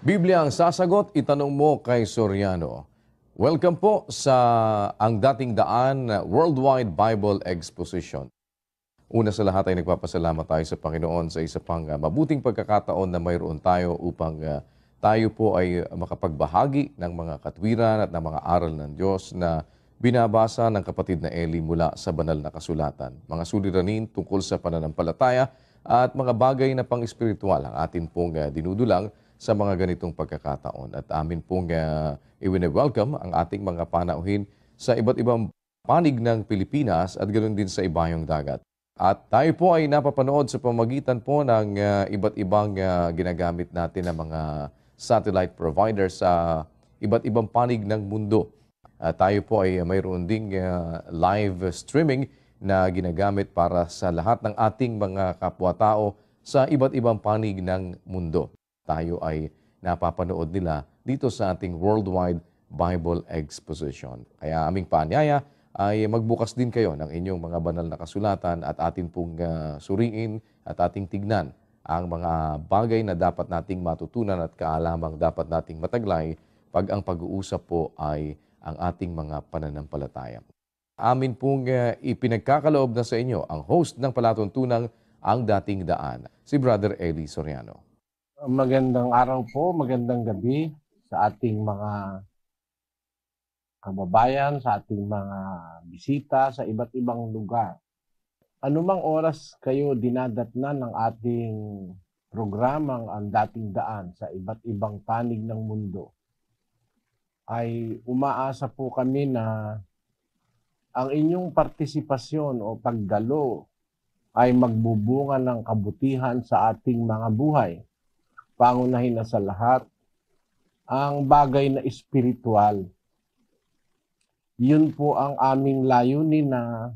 Biblia ang sasagot, itanong mo kay Soriano. Welcome po sa ang dating daan Worldwide Bible Exposition. Una sa lahat ay nagpapasalamat tayo sa Panginoon sa isa pang ah, mabuting pagkakataon na mayroon tayo upang uh, tayo po ay makapagbahagi ng mga katwiran at ng mga aral ng Diyos na binabasa ng kapatid na Eli mula sa banal na kasulatan. Mga suliranin tungkol sa pananampalataya at mga bagay na pang-espiritual ang atin pong uh, dinudulang sa mga ganitong pagkakataon. At amin pong uh, iwine-welcome ang ating mga panauhin sa iba't ibang panig ng Pilipinas at ganoon din sa ibayong dagat. At tayo po ay napapanood sa pamagitan po ng uh, iba't ibang uh, ginagamit natin ng mga satellite provider sa iba't ibang panig ng mundo. Uh, tayo po ay mayroon ding uh, live streaming na ginagamit para sa lahat ng ating mga kapwa-tao sa iba't ibang panig ng mundo tayo ay napapanood nila dito sa ating Worldwide Bible Exposition. Kaya aming paanyaya ay magbukas din kayo ng inyong mga banal na kasulatan at atin pong uh, suriin at ating tignan ang mga bagay na dapat nating matutunan at kaalamang dapat nating mataglay pag ang pag-uusap po ay ang ating mga pananampalataya. Amin pong uh, ipinagkakaloob na sa inyo ang host ng palatuntunang Ang Dating Daan, si Brother Eli Soriano. Magandang araw po, magandang gabi sa ating mga kababayan, sa ating mga bisita sa iba't ibang lugar. Anumang oras kayo dinadatnan ng ating programang ang dating daan sa iba't ibang panig ng mundo, ay umaasa po kami na ang inyong partisipasyon o pagdalo ay magbubunga ng kabutihan sa ating mga buhay pangunahin na sa lahat, ang bagay na espiritual. Yun po ang aming layunin na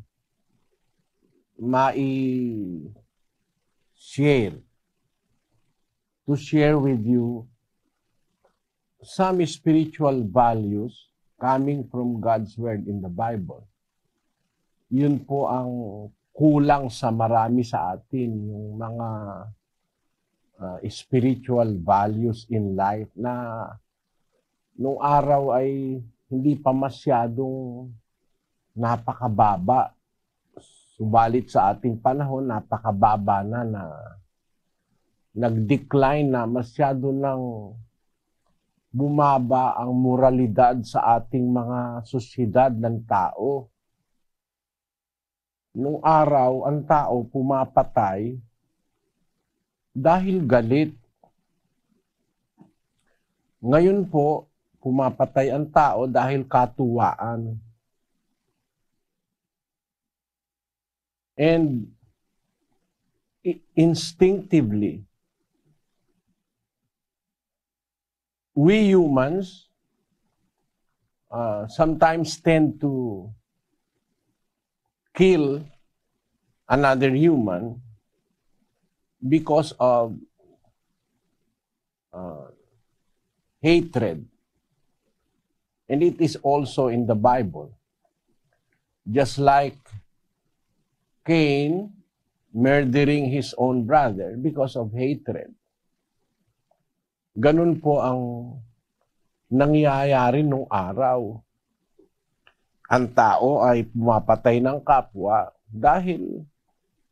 mai-share, to share with you some spiritual values coming from God's Word in the Bible. Yun po ang kulang sa marami sa atin, yung mga uh, spiritual values in life na nung araw ay hindi pa masyadong napakababa. Subalit sa ating panahon, napakababa na na nag-decline na masyado nang bumaba ang moralidad sa ating mga sosyedad ng tao. Nung araw, ang tao pumapatay dahil galit. Ngayon po, pumapatay ang tao dahil katuwaan. And instinctively, we humans uh, sometimes tend to kill another human because of uh, hatred. And it is also in the Bible. Just like Cain murdering his own brother because of hatred. Ganun po ang nangyayari nung araw. Ang tao ay pumapatay ng kapwa dahil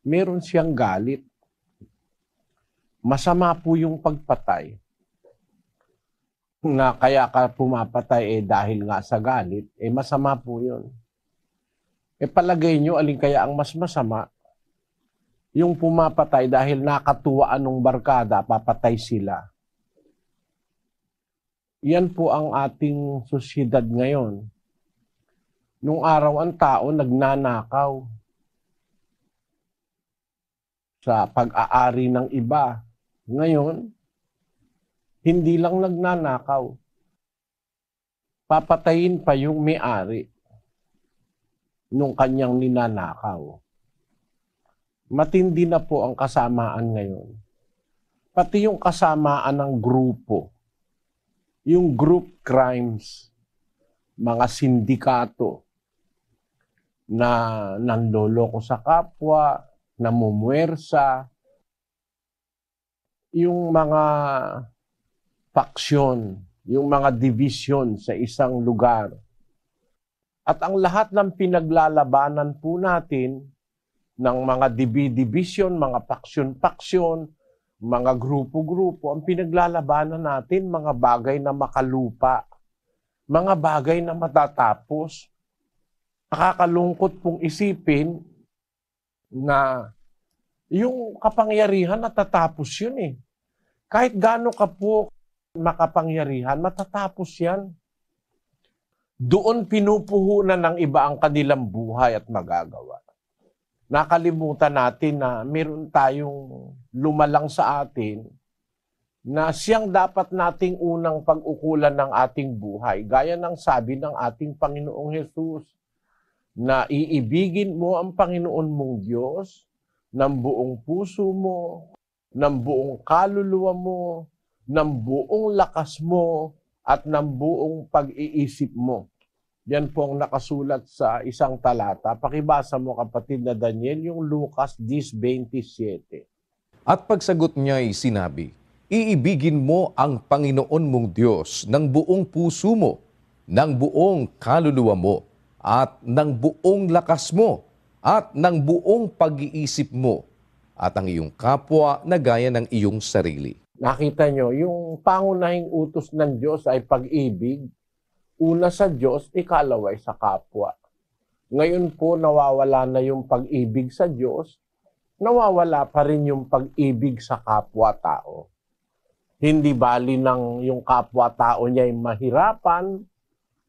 meron siyang galit masama po yung pagpatay. Na kaya ka pumapatay eh dahil nga sa galit, eh masama po yun. Eh palagay nyo, alin kaya ang mas masama? Yung pumapatay dahil nakatuwa anong barkada, papatay sila. Yan po ang ating sosyedad ngayon. Nung araw ang tao nagnanakaw, sa pag-aari ng iba. Ngayon, hindi lang nagnanakaw. Papatayin pa yung may-ari nung kanyang ninanakaw. Matindi na po ang kasamaan ngayon. Pati yung kasamaan ng grupo, yung group crimes, mga sindikato na nanloloko sa kapwa, namumuwersa, yung mga faction, yung mga division sa isang lugar. At ang lahat ng pinaglalabanan po natin ng mga division, mga faction-faction, mga grupo-grupo, ang pinaglalabanan natin mga bagay na makalupa, mga bagay na matatapos. Nakakalungkot pong isipin na yung kapangyarihan, natatapos yun eh. Kahit gaano ka po makapangyarihan, matatapos yan. Doon pinupuhunan ng iba ang kanilang buhay at magagawa. Nakalimutan natin na meron tayong lumalang sa atin na siyang dapat nating unang pag-ukulan ng ating buhay. Gaya ng sabi ng ating Panginoong Hesus na iibigin mo ang Panginoon mong Diyos ng buong puso mo, ng buong kaluluwa mo, ng buong lakas mo, at ng buong pag-iisip mo. Yan po ang nakasulat sa isang talata. Pakibasa mo kapatid na Daniel yung Lucas 10.27. At pagsagot niya ay sinabi, Iibigin mo ang Panginoon mong Diyos ng buong puso mo, ng buong kaluluwa mo, at ng buong lakas mo, at ng buong pag-iisip mo at ang iyong kapwa na gaya ng iyong sarili. Nakita nyo, yung pangunahing utos ng Diyos ay pag-ibig. Una sa Diyos, ikalaway sa kapwa. Ngayon po nawawala na yung pag-ibig sa Diyos, nawawala pa rin yung pag-ibig sa kapwa-tao. Hindi bali ng yung kapwa-tao niya ay mahirapan,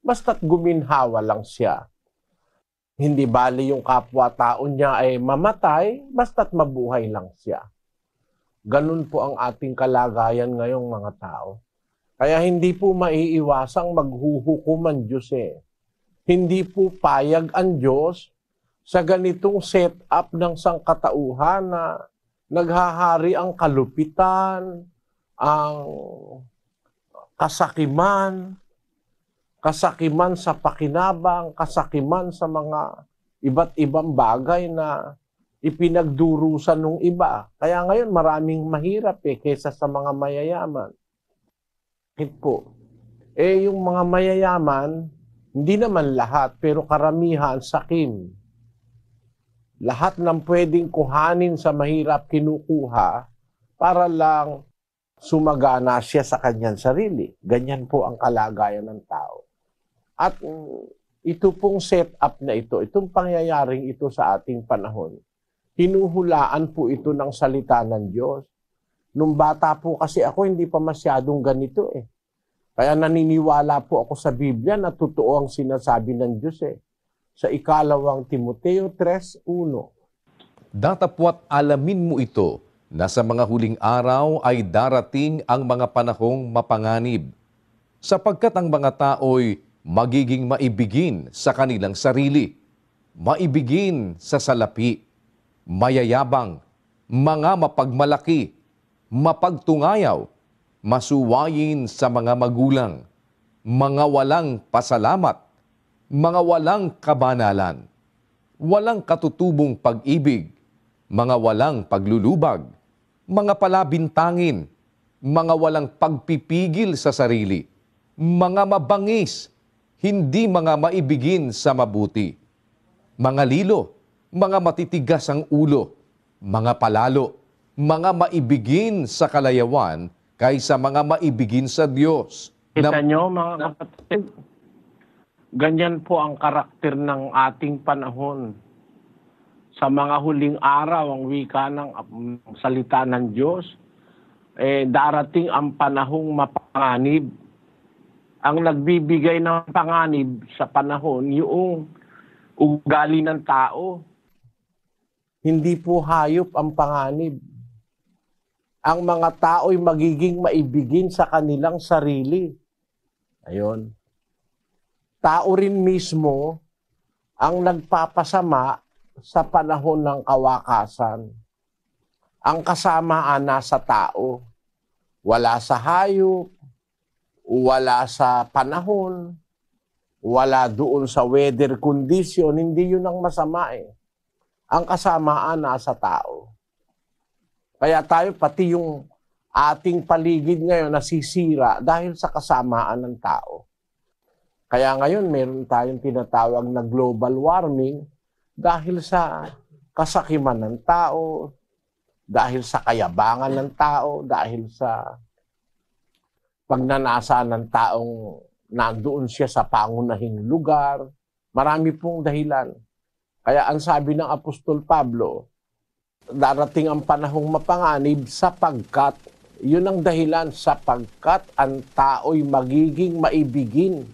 basta guminhawa lang siya hindi bali yung kapwa-tao niya ay mamatay, basta't mabuhay lang siya. Ganun po ang ating kalagayan ngayong mga tao. Kaya hindi po maiiwasang maghuhukuman Diyos eh. Hindi po payag ang Diyos sa ganitong setup ng sangkatauhan na naghahari ang kalupitan, ang kasakiman, kasakiman sa pakinabang, kasakiman sa mga iba't ibang bagay na ipinagdurusan ng iba. Kaya ngayon maraming mahirap eh kaysa sa mga mayayaman. Bakit po? Eh yung mga mayayaman, hindi naman lahat, pero karamihan sakim. Lahat ng pwedeng kuhanin sa mahirap kinukuha para lang sumagana siya sa kanyang sarili. Ganyan po ang kalagayan ng tao. At ito pong setup na ito, itong pangyayaring ito sa ating panahon, hinuhulaan po ito ng salita ng Diyos. Nung bata po kasi ako, hindi pa masyadong ganito eh. Kaya naniniwala po ako sa Biblia na totoo ang sinasabi ng Diyos eh. Sa ikalawang Timoteo 3.1. Datapwat alamin mo ito na sa mga huling araw ay darating ang mga panahong mapanganib, sapagkat ang mga tao'y magiging maibigin sa kanilang sarili, maibigin sa salapi, mayayabang, mga mapagmalaki, mapagtungayaw, masuwayin sa mga magulang, mga walang pasalamat, mga walang kabanalan, walang katutubong pag-ibig, mga walang paglulubag, mga palabintangin, mga walang pagpipigil sa sarili, mga mabangis, hindi mga maibigin sa mabuti. Mga lilo, mga matitigas ang ulo, mga palalo, mga maibigin sa kalayawan kaysa mga maibigin sa Diyos. Kita nyo mga kapatid, ganyan po ang karakter ng ating panahon. Sa mga huling araw, ang wika ng salita ng Diyos, eh, darating ang panahong mapanganib ang nagbibigay ng panganib sa panahon yung ugali ng tao. Hindi po hayop ang panganib. Ang mga tao'y magiging maibigin sa kanilang sarili. Ayon. Tao rin mismo ang nagpapasama sa panahon ng kawakasan. Ang kasamaan nasa tao. Wala sa hayop, wala sa panahon, wala doon sa weather condition, hindi yun ang masama eh. Ang kasamaan nasa tao. Kaya tayo pati yung ating paligid ngayon nasisira dahil sa kasamaan ng tao. Kaya ngayon meron tayong tinatawag na global warming dahil sa kasakiman ng tao, dahil sa kayabangan ng tao, dahil sa pagnanasa ng taong nandoon siya sa pangunahing lugar. Marami pong dahilan. Kaya ang sabi ng Apostol Pablo, darating ang panahong mapanganib sapagkat yun ang dahilan sapagkat ang tao'y magiging maibigin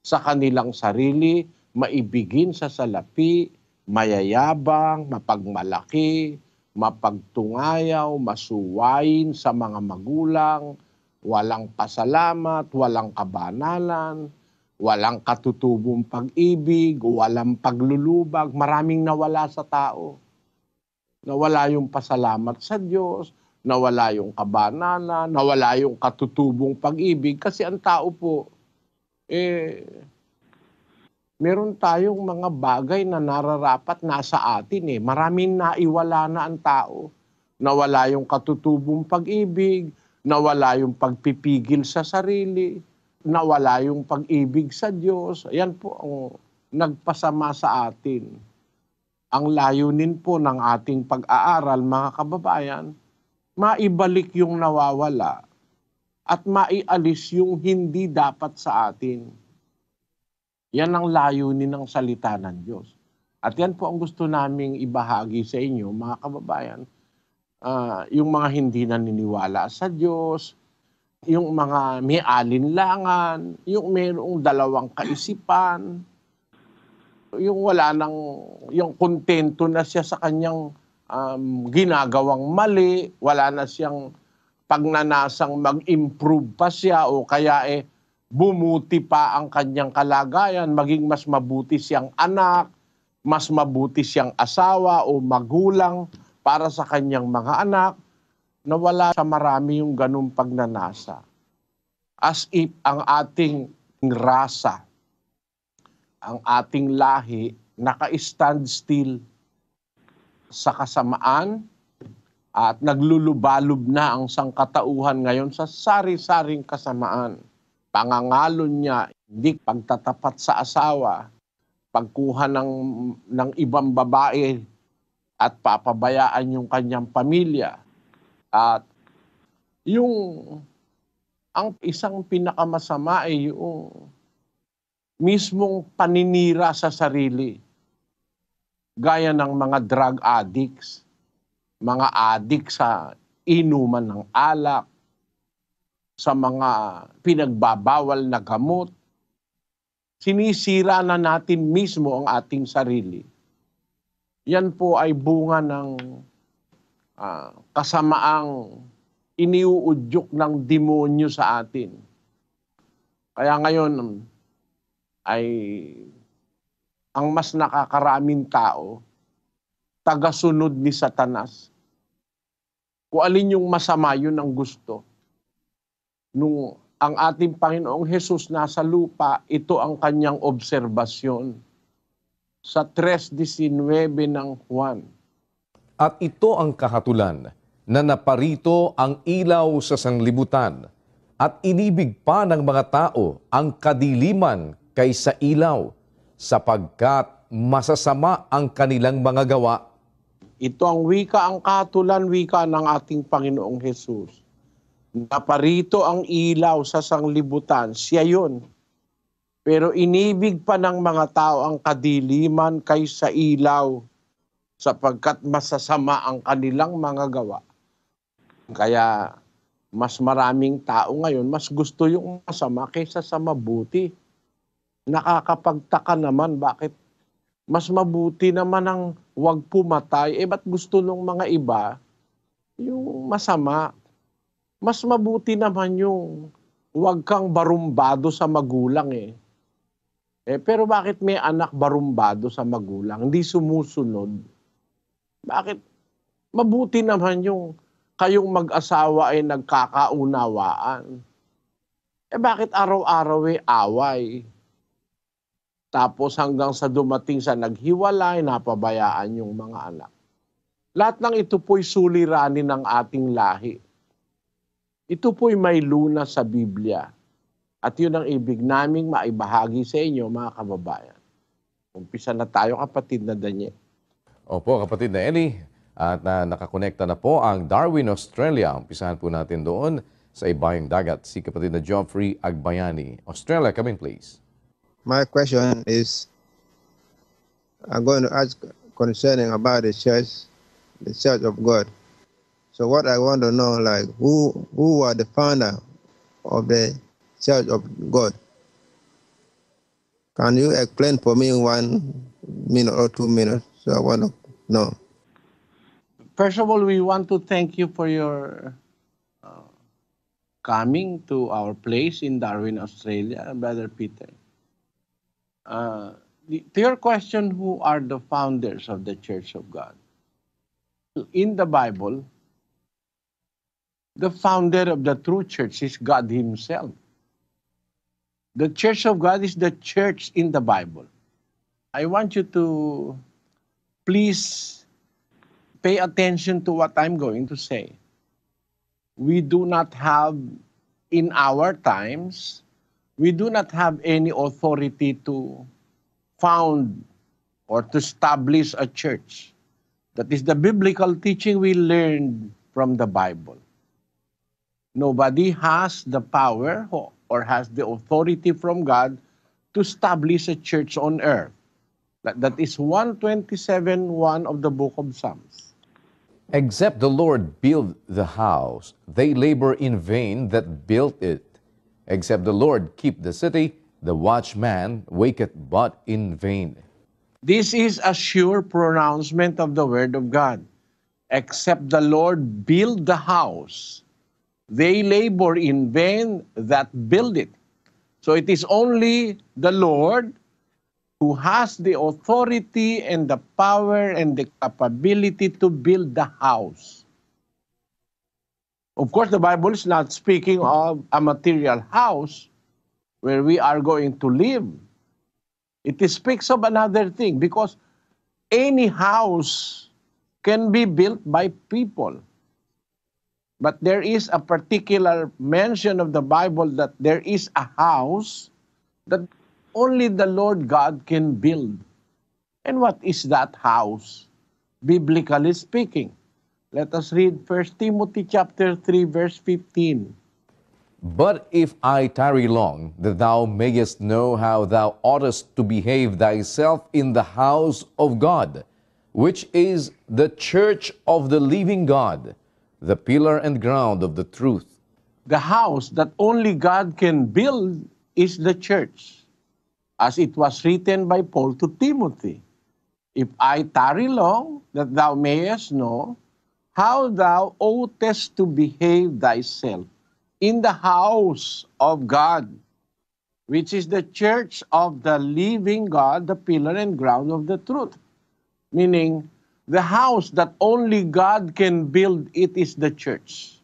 sa kanilang sarili, maibigin sa salapi, mayayabang, mapagmalaki, mapagtungayaw, masuwain sa mga magulang, walang pasalamat, walang kabanalan, walang katutubong pag-ibig, walang paglulubag, maraming nawala sa tao. Nawala yung pasalamat sa Diyos, nawala yung kabanalan, nawala yung katutubong pag-ibig kasi ang tao po eh meron tayong mga bagay na nararapat nasa atin eh. Maraming naiwala na ang tao. Nawala yung katutubong pag-ibig, nawala yung pagpipigil sa sarili, nawala yung pag-ibig sa Diyos. Ayan po ang nagpasama sa atin. Ang layunin po ng ating pag-aaral, mga kababayan, maibalik yung nawawala at maialis yung hindi dapat sa atin. Yan ang layunin ng salita ng Diyos. At yan po ang gusto naming ibahagi sa inyo, mga kababayan, uh, yung mga hindi naniniwala sa Diyos, yung mga may alinlangan, yung mayroong dalawang kaisipan, yung wala nang, yung kontento na siya sa kanyang um, ginagawang mali, wala na siyang pagnanasang mag-improve pa siya o kaya eh bumuti pa ang kanyang kalagayan, maging mas mabuti siyang anak, mas mabuti siyang asawa o magulang para sa kanyang mga anak na wala sa marami yung ganung pagnanasa. As if ang ating rasa, ang ating lahi, naka-stand still sa kasamaan at naglulubalub na ang sangkatauhan ngayon sa sari-saring kasamaan. Pangangalon niya, hindi pagtatapat sa asawa, pagkuha ng, ng ibang babae at papabayaan yung kanyang pamilya. At yung ang isang pinakamasama ay yung mismong paninira sa sarili. Gaya ng mga drug addicts, mga addicts sa inuman ng alak, sa mga pinagbabawal na gamot, sinisira na natin mismo ang ating sarili yan po ay bunga ng uh, kasamaang iniuudyok ng demonyo sa atin. Kaya ngayon ay ang mas nakakaraming tao, tagasunod ni Satanas. Kung alin yung masama, yun ang gusto. Nung ang ating Panginoong Hesus nasa lupa, ito ang kanyang obserbasyon sa 3.19 ng Juan. At ito ang kahatulan na naparito ang ilaw sa sanglibutan at inibig pa ng mga tao ang kadiliman kaysa ilaw sapagkat masasama ang kanilang mga gawa. Ito ang wika, ang katulan wika ng ating Panginoong Hesus. Naparito ang ilaw sa sanglibutan, siya yun pero inibig pa ng mga tao ang kadiliman kaysa ilaw sapagkat masasama ang kanilang mga gawa. Kaya mas maraming tao ngayon, mas gusto yung masama kaysa sa mabuti. Nakakapagtaka naman bakit mas mabuti naman ang wag pumatay. Eh ba't gusto ng mga iba yung masama? Mas mabuti naman yung wag kang barumbado sa magulang eh. Eh, pero bakit may anak barumbado sa magulang, hindi sumusunod? Bakit? Mabuti naman yung kayong mag-asawa ay nagkakaunawaan. Eh bakit araw-araw ay away? Tapos hanggang sa dumating sa naghiwalay, napabayaan yung mga anak. Lahat ng ito po'y suliranin ng ating lahi. Ito po'y may luna sa Biblia at yun ang ibig naming maibahagi sa inyo, mga kababayan. Umpisa na tayo, kapatid na Danye. Opo, kapatid na Eli. At na, nakakonekta na po ang Darwin, Australia. Umpisahan po natin doon sa ibayong dagat. Si kapatid na Geoffrey Agbayani. Australia, come in please. My question is, I'm going to ask concerning about the church, the church of God. So what I want to know, like, who who are the founder of the church of God. Can you explain for me one minute or two minutes? So I want to know. First of all, we want to thank you for your uh, coming to our place in Darwin, Australia, Brother Peter. Uh, the, to your question, who are the founders of the Church of God? In the Bible, the founder of the true church is God Himself. The church of God is the church in the Bible. I want you to please pay attention to what I'm going to say. We do not have, in our times, we do not have any authority to found or to establish a church. That is the biblical teaching we learned from the Bible. Nobody has the power or has the authority from God to establish a church on earth. That, that is 127 1 of the book of Psalms. Except the Lord build the house, they labor in vain that built it. Except the Lord keep the city, the watchman waketh but in vain. This is a sure pronouncement of the word of God. Except the Lord build the house, They labor in vain that build it. So it is only the Lord who has the authority and the power and the capability to build the house. Of course, the Bible is not speaking of a material house where we are going to live. It speaks of another thing because any house can be built by people. But there is a particular mention of the Bible that there is a house that only the Lord God can build. And what is that house? Biblically speaking. Let us read 1 Timothy chapter 3 verse 15. But if I tarry long, that thou mayest know how thou oughtest to behave thyself in the house of God, which is the church of the living God, the pillar and ground of the truth. The house that only God can build is the church, as it was written by Paul to Timothy. If I tarry long, that thou mayest know how thou oughtest to behave thyself in the house of God, which is the church of the living God, the pillar and ground of the truth. Meaning, the house that only God can build, it is the church.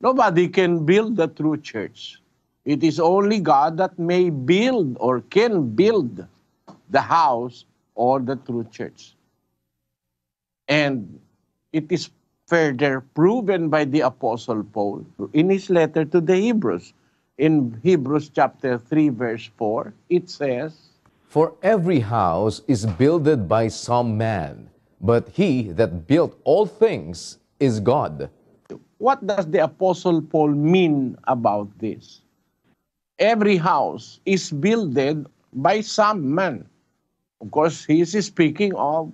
Nobody can build the true church. It is only God that may build or can build the house or the true church. And it is further proven by the Apostle Paul in his letter to the Hebrews. In Hebrews chapter 3, verse 4, it says, For every house is builded by some man but he that built all things is God. What does the Apostle Paul mean about this? Every house is builded by some man. Of course, he is speaking of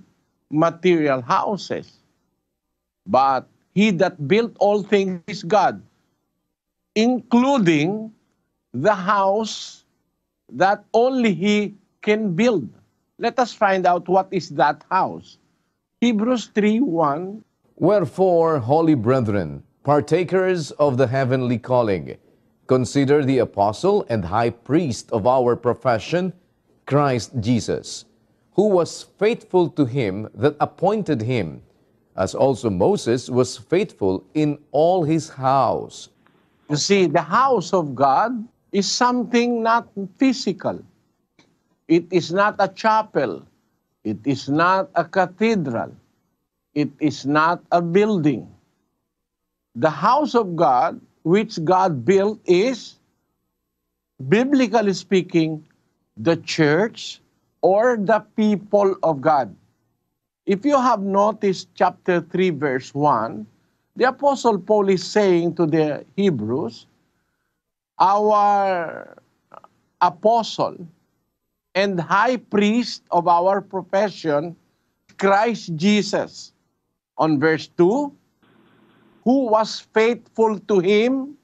material houses. But he that built all things is God, including the house that only he can build. Let us find out what is that house. Hebrews 3:1 Wherefore, holy brethren, partakers of the heavenly calling, consider the apostle and high priest of our profession, Christ Jesus, who was faithful to him that appointed him, as also Moses was faithful in all his house. You see, the house of God is something not physical. It is not a chapel. It is not a cathedral. It is not a building. The house of God, which God built, is, biblically speaking, the church or the people of God. If you have noticed chapter 3, verse 1, the Apostle Paul is saying to the Hebrews, Our apostle, and high priest of our profession, Christ Jesus. On verse 2, who was faithful to him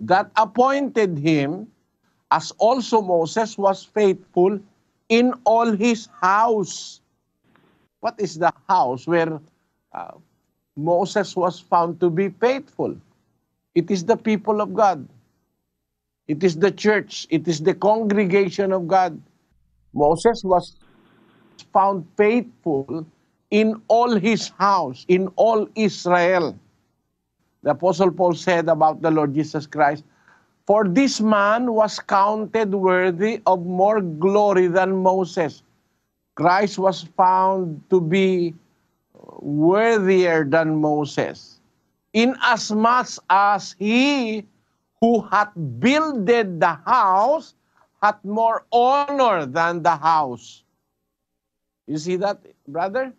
that appointed him, as also Moses was faithful in all his house. What is the house where uh, Moses was found to be faithful? It is the people of God. It is the church. It is the congregation of God Moses was found faithful in all his house, in all Israel. The Apostle Paul said about the Lord Jesus Christ, For this man was counted worthy of more glory than Moses. Christ was found to be worthier than Moses, inasmuch as he who had builded the house had more honor than the house. You see that, brother?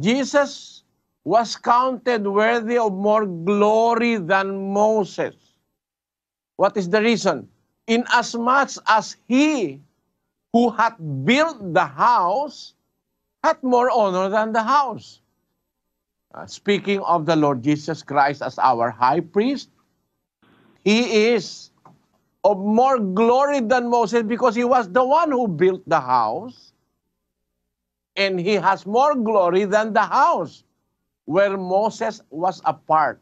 Jesus was counted worthy of more glory than Moses. What is the reason? Inasmuch as he who had built the house had more honor than the house. Uh, speaking of the Lord Jesus Christ as our high priest, he is of more glory than Moses because he was the one who built the house and he has more glory than the house where Moses was a part.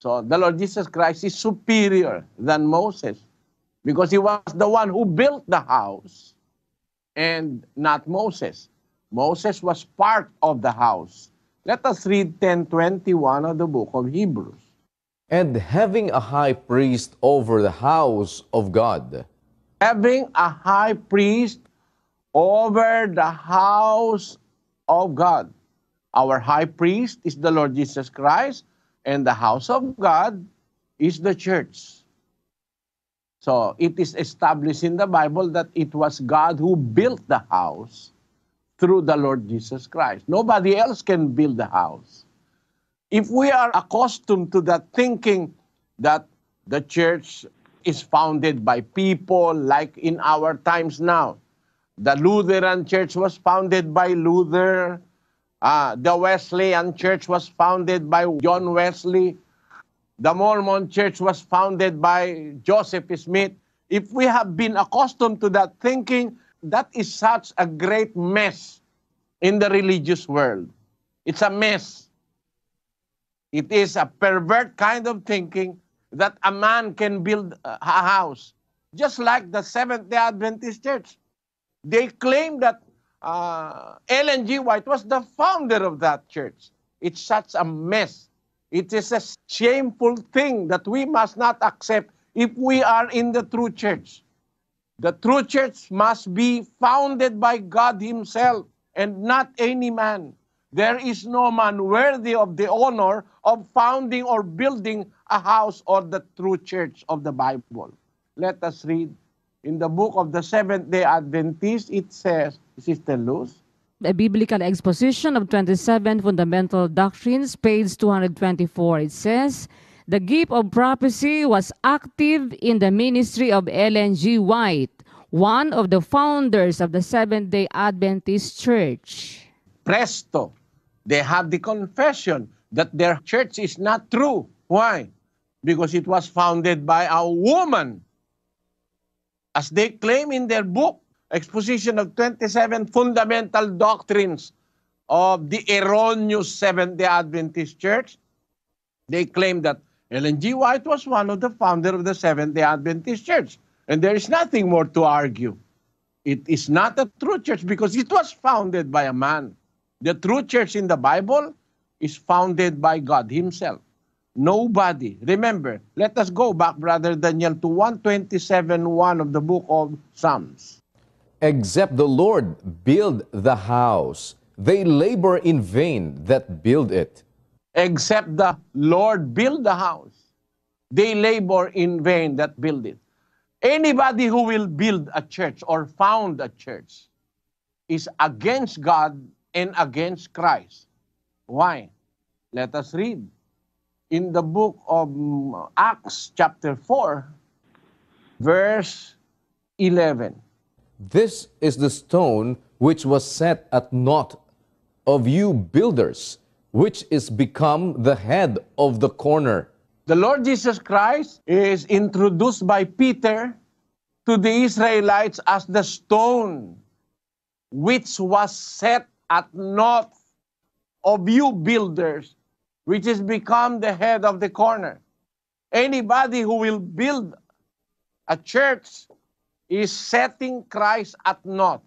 So the Lord Jesus Christ is superior than Moses because he was the one who built the house and not Moses. Moses was part of the house. Let us read 10:21 of the book of Hebrews and having a high priest over the house of God. Having a high priest over the house of God. Our high priest is the Lord Jesus Christ, and the house of God is the church. So it is established in the Bible that it was God who built the house through the Lord Jesus Christ. Nobody else can build the house if we are accustomed to that thinking that the church is founded by people like in our times now, the Lutheran church was founded by Luther, uh, the Wesleyan church was founded by John Wesley, the Mormon church was founded by Joseph Smith. If we have been accustomed to that thinking, that is such a great mess in the religious world. It's a mess. It is a pervert kind of thinking that a man can build a house, just like the Seventh day Adventist Church. They claim that uh, Ellen G. White was the founder of that church. It's such a mess. It is a shameful thing that we must not accept if we are in the true church. The true church must be founded by God Himself and not any man. There is no man worthy of the honor of founding or building a house or the true church of the Bible. Let us read in the book of the Seventh day Adventist, it says, Sister Luz. A Biblical Exposition of 27 Fundamental Doctrines, page 224. It says, The gift of prophecy was active in the ministry of Ellen G. White, one of the founders of the Seventh day Adventist Church. Presto! They have the confession that their church is not true. Why? Because it was founded by a woman. As they claim in their book, Exposition of 27 Fundamental Doctrines of the Erroneous Seventh-day Adventist Church, they claim that Ellen G. White was one of the founders of the Seventh-day Adventist Church. And there is nothing more to argue. It is not a true church because it was founded by a man. The true church in the Bible is founded by God Himself. Nobody. Remember, let us go back, Brother Daniel, to 127.1 of the book of Psalms. Except the Lord build the house, they labor in vain that build it. Except the Lord build the house, they labor in vain that build it. Anybody who will build a church or found a church is against God and against Christ. Why? Let us read. In the book of Acts, chapter 4, verse 11. This is the stone which was set at naught of you builders, which is become the head of the corner. The Lord Jesus Christ is introduced by Peter to the Israelites as the stone which was set at north of you builders, which has become the head of the corner. Anybody who will build a church is setting Christ at naught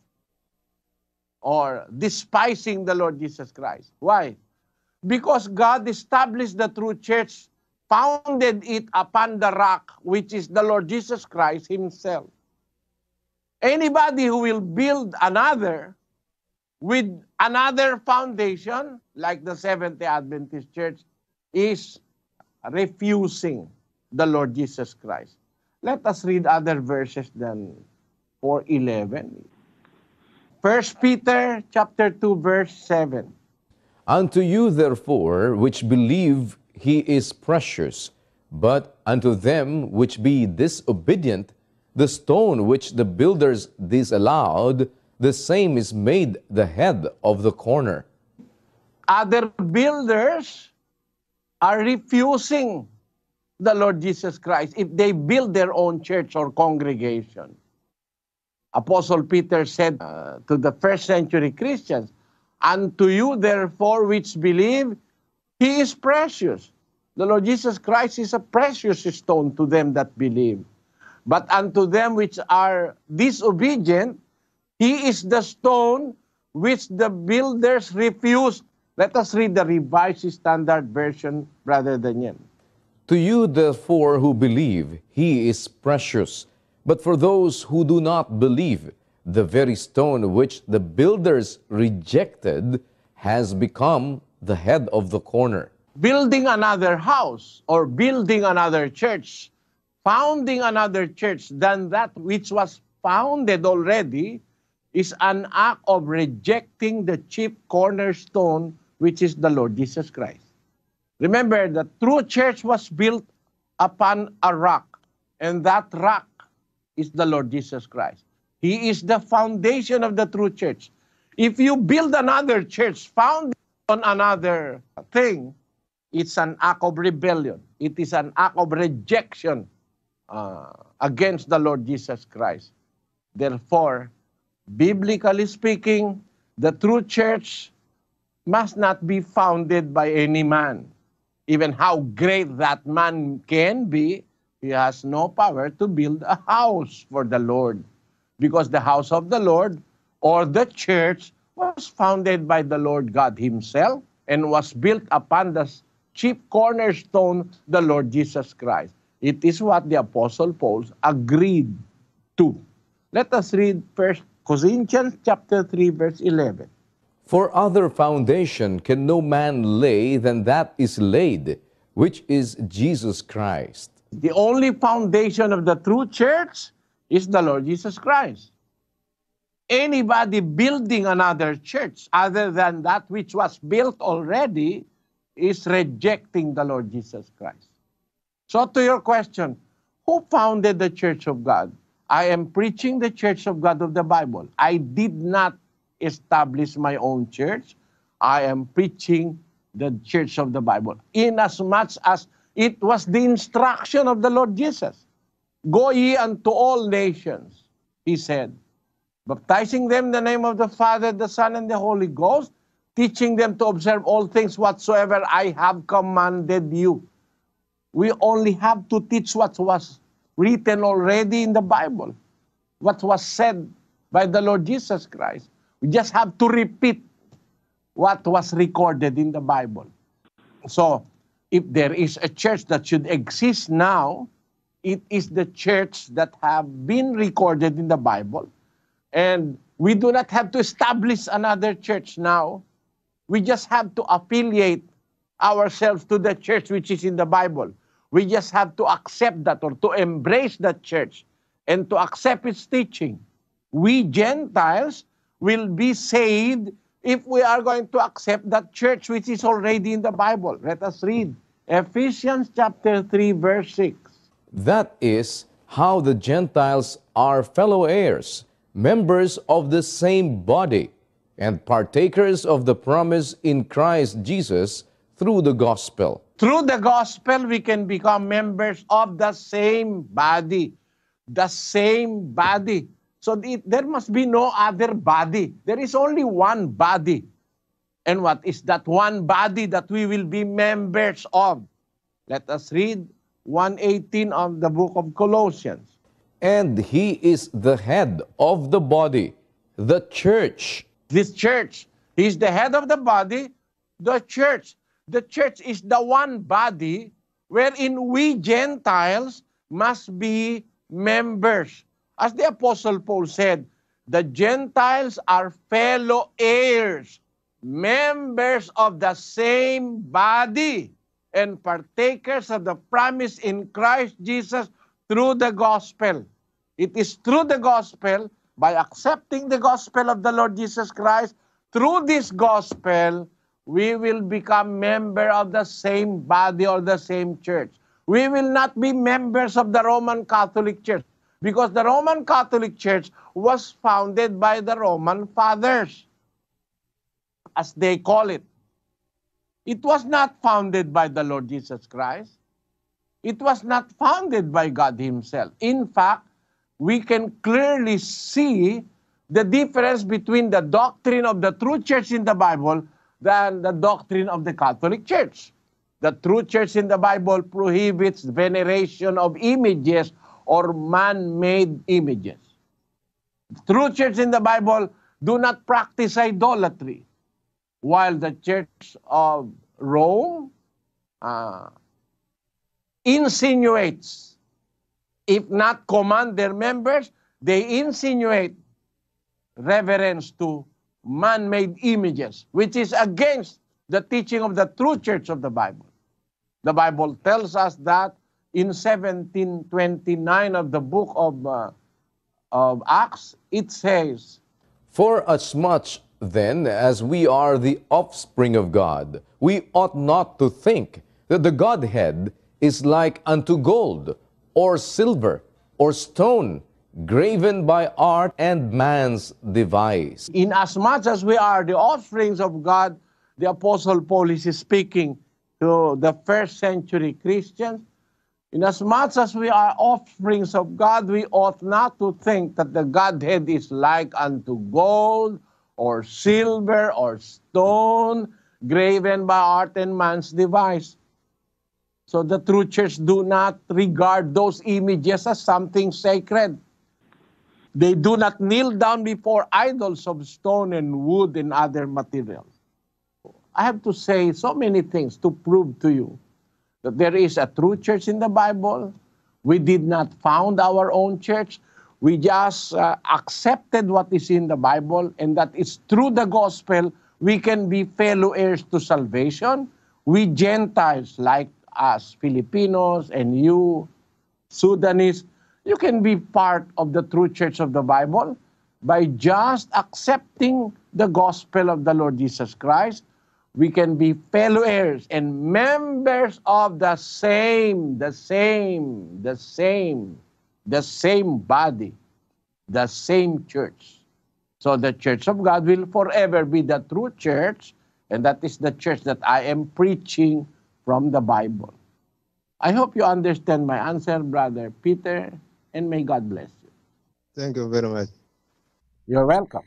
or despising the Lord Jesus Christ. Why? Because God established the true church, founded it upon the rock, which is the Lord Jesus Christ Himself. Anybody who will build another with another foundation like the Seventh-day Adventist Church is refusing the Lord Jesus Christ. Let us read other verses than 4:11. 1 Peter chapter 2 verse 7. Unto you therefore which believe he is precious, but unto them which be disobedient the stone which the builders disallowed the same is made the head of the corner. Other builders are refusing the Lord Jesus Christ if they build their own church or congregation. Apostle Peter said uh, to the first century Christians, Unto you, therefore, which believe, he is precious. The Lord Jesus Christ is a precious stone to them that believe. But unto them which are disobedient, he is the stone which the builders refused. Let us read the Revised Standard Version, Brother Daniel. To you, therefore, who believe, he is precious. But for those who do not believe, the very stone which the builders rejected has become the head of the corner. Building another house or building another church, founding another church than that which was founded already is an act of rejecting the chief cornerstone, which is the Lord Jesus Christ. Remember, the true church was built upon a rock, and that rock is the Lord Jesus Christ. He is the foundation of the true church. If you build another church founded on another thing, it's an act of rebellion. It is an act of rejection uh, against the Lord Jesus Christ. Therefore, biblically speaking, the true church must not be founded by any man. Even how great that man can be, he has no power to build a house for the Lord. Because the house of the Lord or the church was founded by the Lord God Himself and was built upon the chief cornerstone, the Lord Jesus Christ. It is what the Apostle Paul agreed to. Let us read First Corinthians chapter 3 verse 11. For other foundation can no man lay than that is laid, which is Jesus Christ. The only foundation of the true church is the Lord Jesus Christ. Anybody building another church other than that which was built already is rejecting the Lord Jesus Christ. So, to your question, who founded the church of God? I am preaching the Church of God of the Bible. I did not establish my own church. I am preaching the Church of the Bible. In as much as it was the instruction of the Lord Jesus. Go ye unto all nations, he said, baptizing them in the name of the Father, the Son, and the Holy Ghost, teaching them to observe all things whatsoever I have commanded you. We only have to teach what was written already in the Bible. What was said by the Lord Jesus Christ. We just have to repeat what was recorded in the Bible. So, if there is a church that should exist now, it is the church that have been recorded in the Bible. And we do not have to establish another church now. We just have to affiliate ourselves to the church which is in the Bible. We just have to accept that or to embrace that church and to accept its teaching. We Gentiles will be saved if we are going to accept that church which is already in the Bible. Let us read Ephesians chapter 3 verse 6. That is how the Gentiles are fellow heirs, members of the same body, and partakers of the promise in Christ Jesus through the gospel Through the gospel, we can become members of the same body. The same body. So it, there must be no other body. There is only one body. And what is that one body that we will be members of? Let us read 118 of the book of Colossians. And he is the head of the body, the church. This church. He is the head of the body, the church the church is the one body wherein we Gentiles must be members. As the Apostle Paul said, the Gentiles are fellow heirs, members of the same body, and partakers of the promise in Christ Jesus through the gospel. It is through the gospel, by accepting the gospel of the Lord Jesus Christ, through this gospel, we will become member of the same body or the same church. We will not be members of the Roman Catholic Church because the Roman Catholic Church was founded by the Roman fathers, as they call it. It was not founded by the Lord Jesus Christ. It was not founded by God Himself. In fact, we can clearly see the difference between the doctrine of the true church in the Bible than the doctrine of the Catholic Church. The true church in the Bible prohibits veneration of images or man-made images. true church in the Bible do not practice idolatry, while the church of Rome uh, insinuates, if not command their members, they insinuate reverence to man-made images, which is against the teaching of the true church of the Bible. The Bible tells us that in 1729 of the book of, uh, of Acts, it says, For as much then as we are the offspring of God, we ought not to think that the Godhead is like unto gold, or silver, or stone, graven by art and man's device. Inasmuch as we are the offerings of God, the Apostle Paul is speaking to the first century Christians. Inasmuch as we are offerings of God, we ought not to think that the Godhead is like unto gold or silver or stone graven by art and man's device. So the true church do not regard those images as something sacred. They do not kneel down before idols of stone and wood and other material. I have to say so many things to prove to you that there is a true church in the Bible. We did not found our own church. We just uh, accepted what is in the Bible and that is through the gospel we can be fellow heirs to salvation. We Gentiles like us, Filipinos and you, Sudanese, You can be part of the true church of the Bible by just accepting the gospel of the Lord Jesus Christ. We can be fellow heirs and members of the same, the same, the same, the same body, the same church. So the church of God will forever be the true church, and that is the church that I am preaching from the Bible. I hope you understand my answer, Brother Peter and may God bless you. Thank you very much. You're welcome.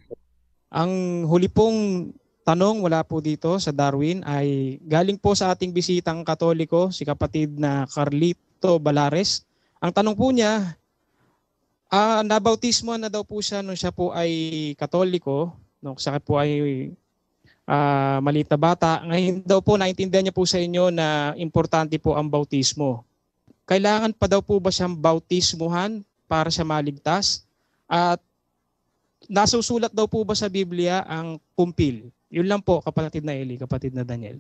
Ang huli pong tanong wala po dito sa Darwin ay galing po sa ating bisitang katoliko si kapatid na Carlito Balares. Ang tanong po niya, ah, nabautismo na daw po siya nung siya po ay katoliko, nung siya po ay ah, malita na bata. Ngayon daw po naintindihan niya po sa inyo na importante po ang bautismo kailangan pa daw po ba siyang bautismuhan para siya maligtas? At nasusulat daw po ba sa Biblia ang kumpil? Yun lang po, kapatid na Eli, kapatid na Daniel.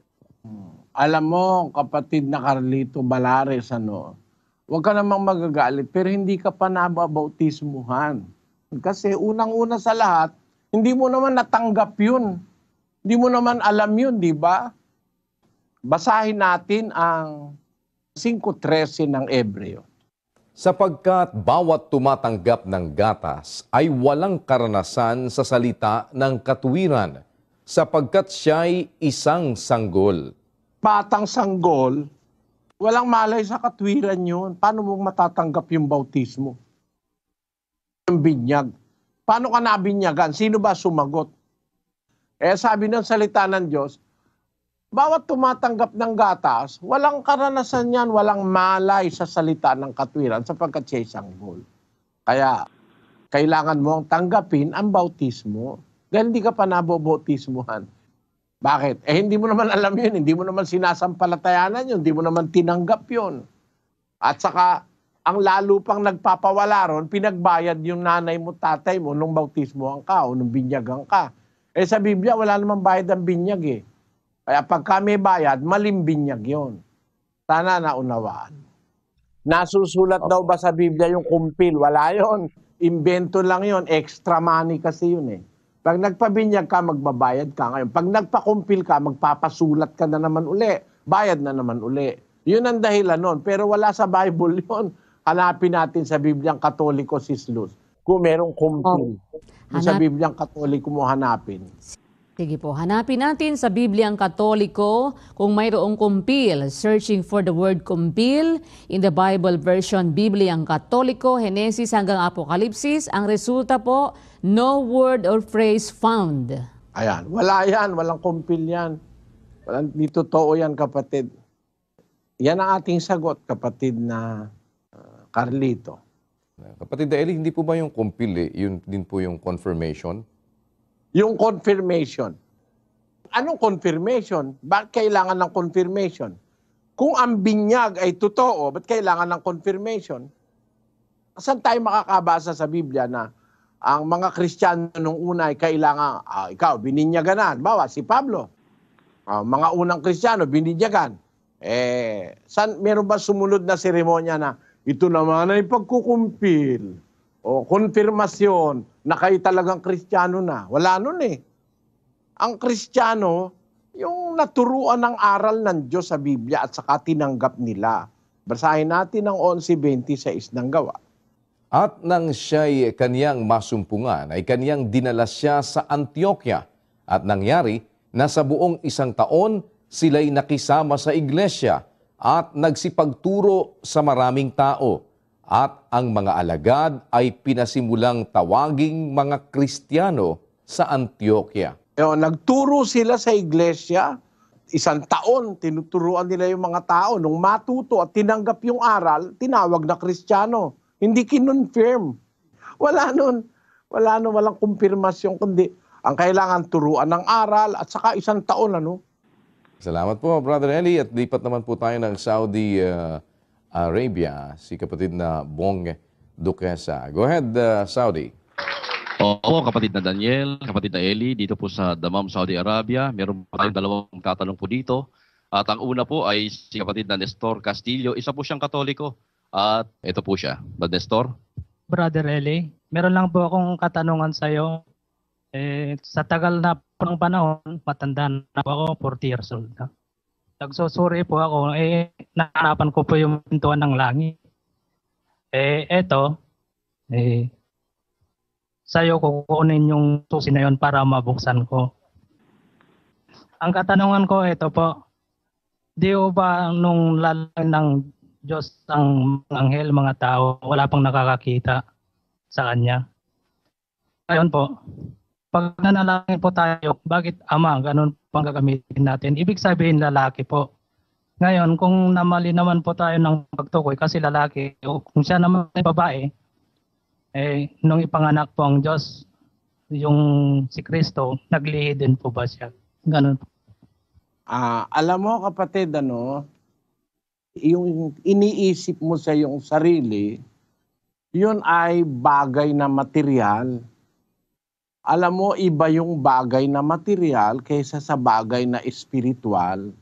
Alam mo, kapatid na Carlito Balares, ano, huwag ka namang magagalit, pero hindi ka pa nababautismuhan. Kasi unang-una sa lahat, hindi mo naman natanggap yun. Hindi mo naman alam yun, di ba? Basahin natin ang 5.13 ng Ebreo. Sapagkat bawat tumatanggap ng gatas ay walang karanasan sa salita ng katuwiran, sapagkat siya'y isang sanggol. Batang sanggol, walang malay sa katwiran yun. Paano mo matatanggap yung bautismo? Yung binyag. Paano ka nabinyagan? Sino ba sumagot? Eh sabi ng salita ng Diyos, bawat tumatanggap ng gatas, walang karanasan yan, walang malay sa salita ng katwiran sapagkat siya isang goal. Kaya kailangan mo tanggapin ang bautismo dahil hindi ka pa nabobautismuhan. Bakit? Eh hindi mo naman alam yun, hindi mo naman sinasampalatayanan yun, hindi mo naman tinanggap yun. At saka, ang lalo pang nagpapawala ron, pinagbayad yung nanay mo, tatay mo, nung bautismo ang ka o nung binyagang ka. Eh sa Biblia, wala namang bayad ang binyag eh. Kaya pag kami bayad, malimbinyag yon. Sana naunawaan. Nasusulat okay. daw ba sa Biblia yung kumpil? Wala yon. Imbento lang yon. Extra money kasi yun eh. Pag nagpabinyag ka, magbabayad ka ngayon. Pag nagpakumpil ka, magpapasulat ka na naman uli. Bayad na naman uli. Yun ang dahilan nun. Pero wala sa Bible yon. Hanapin natin sa Bibliang Katoliko, Sis Luz. Kung merong kumpil. Oh. Hanap- sa Bibliang Katoliko mo hanapin. Sige po, hanapin natin sa Bibliang Katoliko kung mayroong compile, searching for the word compile in the Bible version Bibliang Katoliko, Henesis hanggang Apokalipsis, ang resulta po, no word or phrase found. Ayan, wala yan, walang compile yan. Walang, di totoo yan kapatid. Yan ang ating sagot kapatid na uh, Carlito. Kapatid Eli, hindi po ba yung compile, eh, yun din po yung confirmation? yung confirmation. Anong confirmation? Bakit kailangan ng confirmation? Kung ang binyag ay totoo, ba't kailangan ng confirmation? Saan tayo makakabasa sa Biblia na ang mga Kristiyano nung una ay kailangan, ah, ikaw, bininyagan na. Bawa, si Pablo. Ah, mga unang Kristiyano, bininyagan. Eh, san, meron ba sumunod na seremonya na ito naman ay pagkukumpil o konfirmasyon na kayo talagang kristyano na. Wala nun eh. Ang kristyano, yung naturuan ng aral ng Diyos sa Biblia at saka tinanggap nila. Basahin natin ang 11.26 ng gawa. At nang siya'y kaniyang masumpungan, ay kaniyang dinala siya sa Antioquia. At nangyari na sa buong isang taon, sila'y nakisama sa iglesia at nagsipagturo sa maraming tao at ang mga alagad ay pinasimulang tawaging mga Kristiyano sa Antioquia. nagturo sila sa iglesia, isang taon tinuturuan nila yung mga tao. Nung matuto at tinanggap yung aral, tinawag na Kristiyano. Hindi kinonfirm. Wala nun. Wala nun, walang kumpirmasyon, kundi ang kailangan turuan ng aral at saka isang taon. Ano? Salamat po, Brother Eli. At lipat naman po tayo ng Saudi uh, Arabia, si kapatid na Bong Duquesa. Go ahead, uh, Saudi. Opo, kapatid na Daniel, kapatid na Eli, dito po sa Damam, Saudi Arabia. Meron pa tayong dalawang tatanong po dito. At ang una po ay si kapatid na Nestor Castillo. Isa po siyang katoliko. At ito po siya. Ba, Nestor? Brother Eli, meron lang po akong katanungan sa iyo. Eh, sa tagal na panahon, matanda na po ako, 40 years old na. Nagsusuri po ako, eh, nahanapan ko po yung pintuan ng langit. Eh, eto, eh, sa'yo kunin yung susi na yun para mabuksan ko. Ang katanungan ko, ito po, di ko ba nung lalang ng Diyos ang anghel, mga tao, wala pang nakakakita sa Kanya? Ngayon po, pag nanalangin po tayo, bakit ama, ganun pang gagamitin natin. Ibig sabihin lalaki po. Ngayon, kung namali naman po tayo ng pagtukoy kasi lalaki, o kung siya naman ay babae, eh, nung ipanganak po ang Diyos, yung si Kristo, naglihi din po ba siya? Ganun po. Ah, alam mo kapatid, ano, yung iniisip mo sa iyong sarili, yun ay bagay na material alam mo, iba yung bagay na material kaysa sa bagay na espiritual.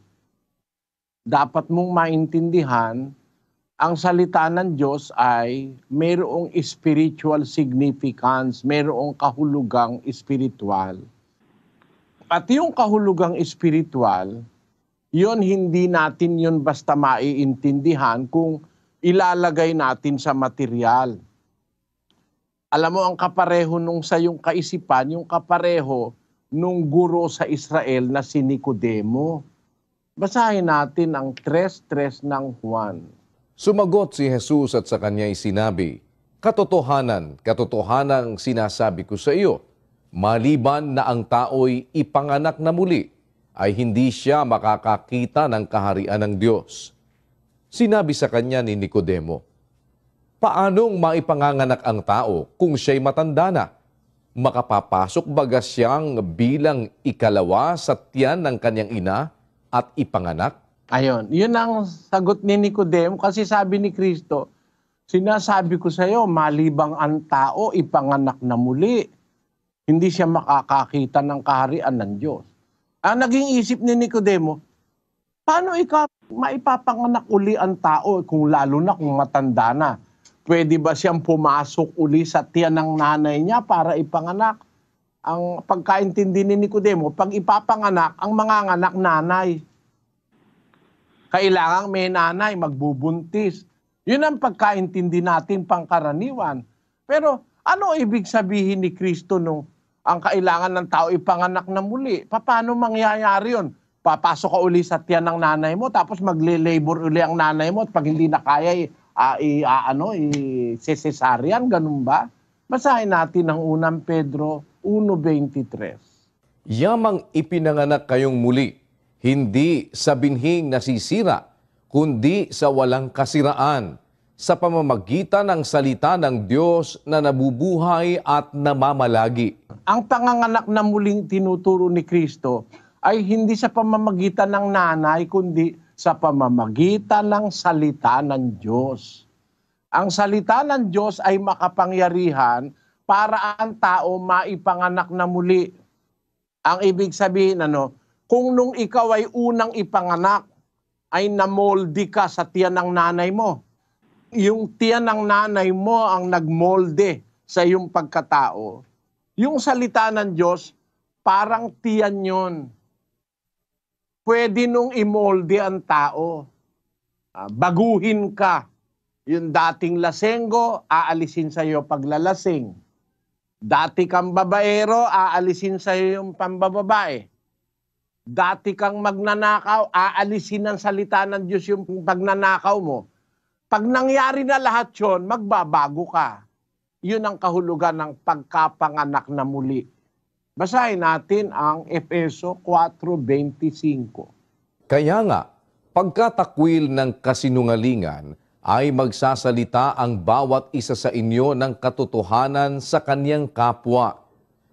Dapat mong maintindihan, ang salita ng Diyos ay mayroong spiritual significance, mayroong kahulugang espiritual. At yung kahulugang espiritual, yon hindi natin yon basta maiintindihan kung ilalagay natin sa material alam mo ang kapareho nung sa yung kaisipan, yung kapareho nung guro sa Israel na si Nicodemo. Basahin natin ang 3.3 ng Juan. Sumagot si Jesus at sa kanya sinabi, Katotohanan, katotohanang sinasabi ko sa iyo, maliban na ang tao'y ipanganak na muli, ay hindi siya makakakita ng kaharian ng Diyos. Sinabi sa kanya ni Nicodemo, paanong maipanganganak ang tao kung siya'y matanda na? Makapapasok baga siyang bilang ikalawa sa tiyan ng kanyang ina at ipanganak? Ayon, yun ang sagot ni Nicodemus kasi sabi ni Kristo, sinasabi ko sa iyo, malibang ang tao, ipanganak na muli. Hindi siya makakakita ng kaharian ng Diyos. Ang naging isip ni Nicodemo, paano ikaw maipapanganak uli ang tao kung lalo na kung matanda na? pwede ba siyang pumasok uli sa tiyan ng nanay niya para ipanganak? Ang pagkaintindi ni Nicodemo, pag ipapanganak, ang mga anak nanay. Kailangan may nanay, magbubuntis. Yun ang pagkaintindi natin pangkaraniwan. Pero ano ibig sabihin ni Kristo nung ang kailangan ng tao ipanganak na muli? Paano mangyayari yun? Papasok ka uli sa tiyan ng nanay mo, tapos magle-labor uli ang nanay mo at pag hindi na kaya, eh, uh, i, uh, ano, i cesarian, ganun ba? Basahin natin ang unang Pedro 1.23. Yamang ipinanganak kayong muli, hindi sa binhing nasisira, kundi sa walang kasiraan, sa pamamagitan ng salita ng Diyos na nabubuhay at namamalagi. Ang panganganak na muling tinuturo ni Kristo ay hindi sa pamamagitan ng nanay, kundi sa pamamagitan ng salita ng Diyos. Ang salita ng Diyos ay makapangyarihan para ang tao maipanganak na muli. Ang ibig sabihin, ano, kung nung ikaw ay unang ipanganak, ay namoldi ka sa tiyan ng nanay mo. Yung tiyan ng nanay mo ang nagmolde sa iyong pagkatao. Yung salita ng Diyos, parang tiyan yon pwede nung imolde ang tao. Ah, baguhin ka. Yung dating lasengo, aalisin sa iyo paglalasing. Dati kang babaero, aalisin sa iyo yung pambababae. Dati kang magnanakaw, aalisin ng salita ng Diyos yung pagnanakaw mo. Pag nangyari na lahat yon, magbabago ka. Yun ang kahulugan ng pagkapanganak na muli. Basahin natin ang Efeso 4.25. Kaya nga, pagkatakwil ng kasinungalingan ay magsasalita ang bawat isa sa inyo ng katotohanan sa kanyang kapwa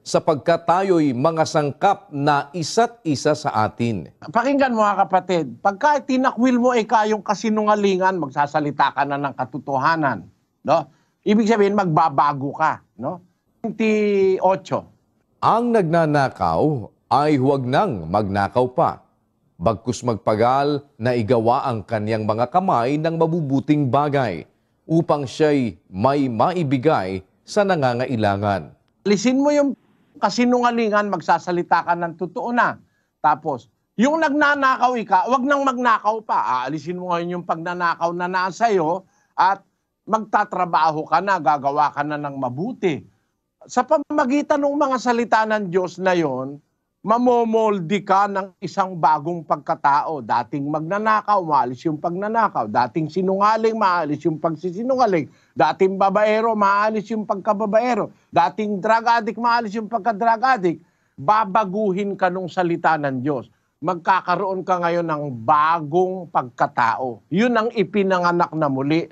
sapagkat tayo'y mga sangkap na isa't isa sa atin. Pakinggan mo mga kapatid, pagka tinakwil mo ay eh, kayong kasinungalingan, magsasalita ka na ng katotohanan. No? Ibig sabihin, magbabago ka. No? 28, ang nagnanakaw ay huwag nang magnakaw pa, bagkus magpagal na igawa ang kaniyang mga kamay ng mabubuting bagay upang siya'y may maibigay sa nangangailangan. Alisin mo yung kasinungalingan, magsasalita ka ng totoo na. Tapos, yung nagnanakaw ka, huwag nang magnakaw pa. Aalisin mo ngayon yung pagnanakaw na nasa iyo at magtatrabaho ka na, gagawa ka na ng mabuti sa pamamagitan ng mga salita ng Diyos na yon, mamomoldi ka ng isang bagong pagkatao. Dating magnanakaw, maalis yung pagnanakaw. Dating sinungaling, maalis yung pagsisinungaling. Dating babaero, maalis yung pagkababaero. Dating drug addict, maalis yung pagka addict. Babaguhin ka ng salita ng Diyos. Magkakaroon ka ngayon ng bagong pagkatao. Yun ang ipinanganak na muli.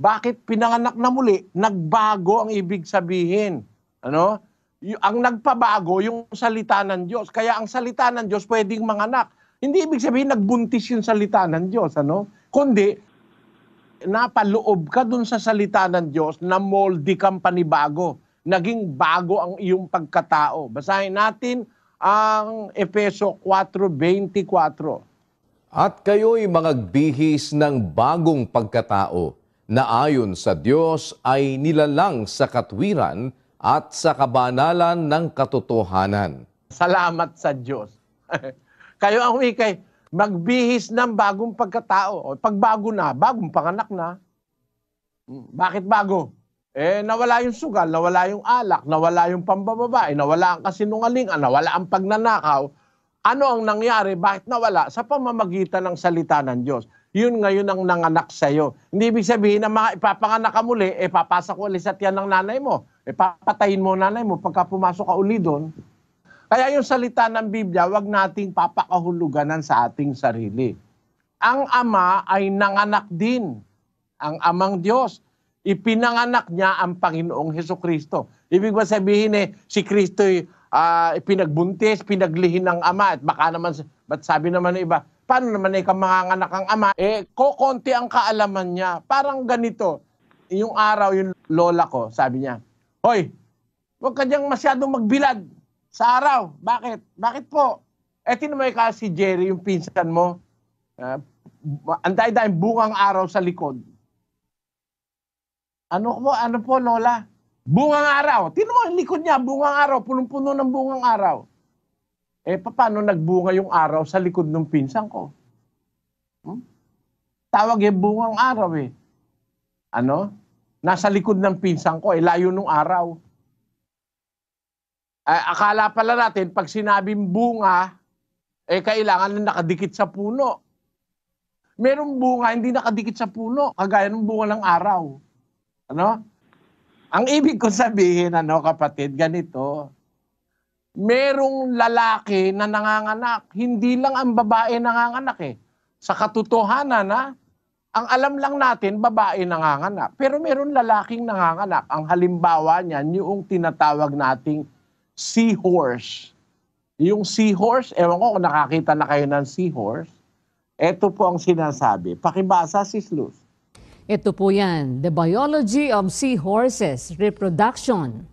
Bakit pinanganak na muli? Nagbago ang ibig sabihin ano? Y- ang nagpabago yung salita ng Diyos. Kaya ang salita ng Diyos pwedeng manganak. Hindi ibig sabihin nagbuntis yung salita ng Diyos, ano? Kundi napaloob ka dun sa salita ng Diyos na moldy kang panibago. Naging bago ang iyong pagkatao. Basahin natin ang Efeso 4.24. At kayo'y mga bihis ng bagong pagkatao na ayon sa Diyos ay nilalang sa katwiran at sa kabanalan ng katotohanan. Salamat sa Diyos. Kayo ang ikay, magbihis ng bagong pagkatao. O, pagbago na, bagong panganak na. Hmm, bakit bago? Eh, nawala yung sugal, nawala yung alak, nawala yung pambababae, nawala ang kasinungalingan, nawala ang pagnanakaw, ano ang nangyari, bakit nawala sa pamamagitan ng salita ng Diyos. Yun ngayon ang nanganak sa iyo. Hindi ibig sabihin na mga ipapanganak ka muli, eh papasok ulit sa tiyan ng nanay mo. Eh papatayin mo nanay mo pagka pumasok ka uli doon. Kaya yung salita ng Biblia, wag nating papakahuluganan sa ating sarili. Ang ama ay nanganak din. Ang amang Diyos, ipinanganak niya ang Panginoong Heso Kristo. Ibig ba sabihin eh, si Kristo uh, ah, pinagbuntis, pinaglihin ng ama at baka naman, ba't sabi naman ng iba, paano naman ikaw manganganak ang ama? Eh, kokonti ang kaalaman niya. Parang ganito, yung araw yung lola ko, sabi niya, Hoy, huwag ka diyang masyadong magbilad sa araw. Bakit? Bakit po? Eh, tinamay ka si Jerry, yung pinsan mo, uh, ang dahi bungang araw sa likod. Ano po, ano po, Lola? Bungang araw. Tino mo, likod niya, bungang araw. Punong-puno ng bungang araw. Eh, paano nagbunga yung araw sa likod ng pinsan ko? Hmm? Tawag eh, bungang araw eh. Ano? Nasa likod ng pinsan ko, eh, layo ng araw. Eh, akala pala natin, pag sinabing bunga, eh, kailangan na nakadikit sa puno. Merong bunga, hindi nakadikit sa puno, kagaya ng bunga ng araw. Ano? Ang ibig ko sabihin, ano kapatid, ganito, merong lalaki na nanganganak. Hindi lang ang babae nanganganak eh. Sa katotohanan na, ang alam lang natin, babae nanganganak. Pero meron lalaking nanganganak. Ang halimbawa niya, yung tinatawag nating seahorse. Yung seahorse, ewan ko kung nakakita na kayo ng seahorse, ito po ang sinasabi. Pakibasa si Sleuth. Ito po yan, The Biology of Seahorses Reproduction.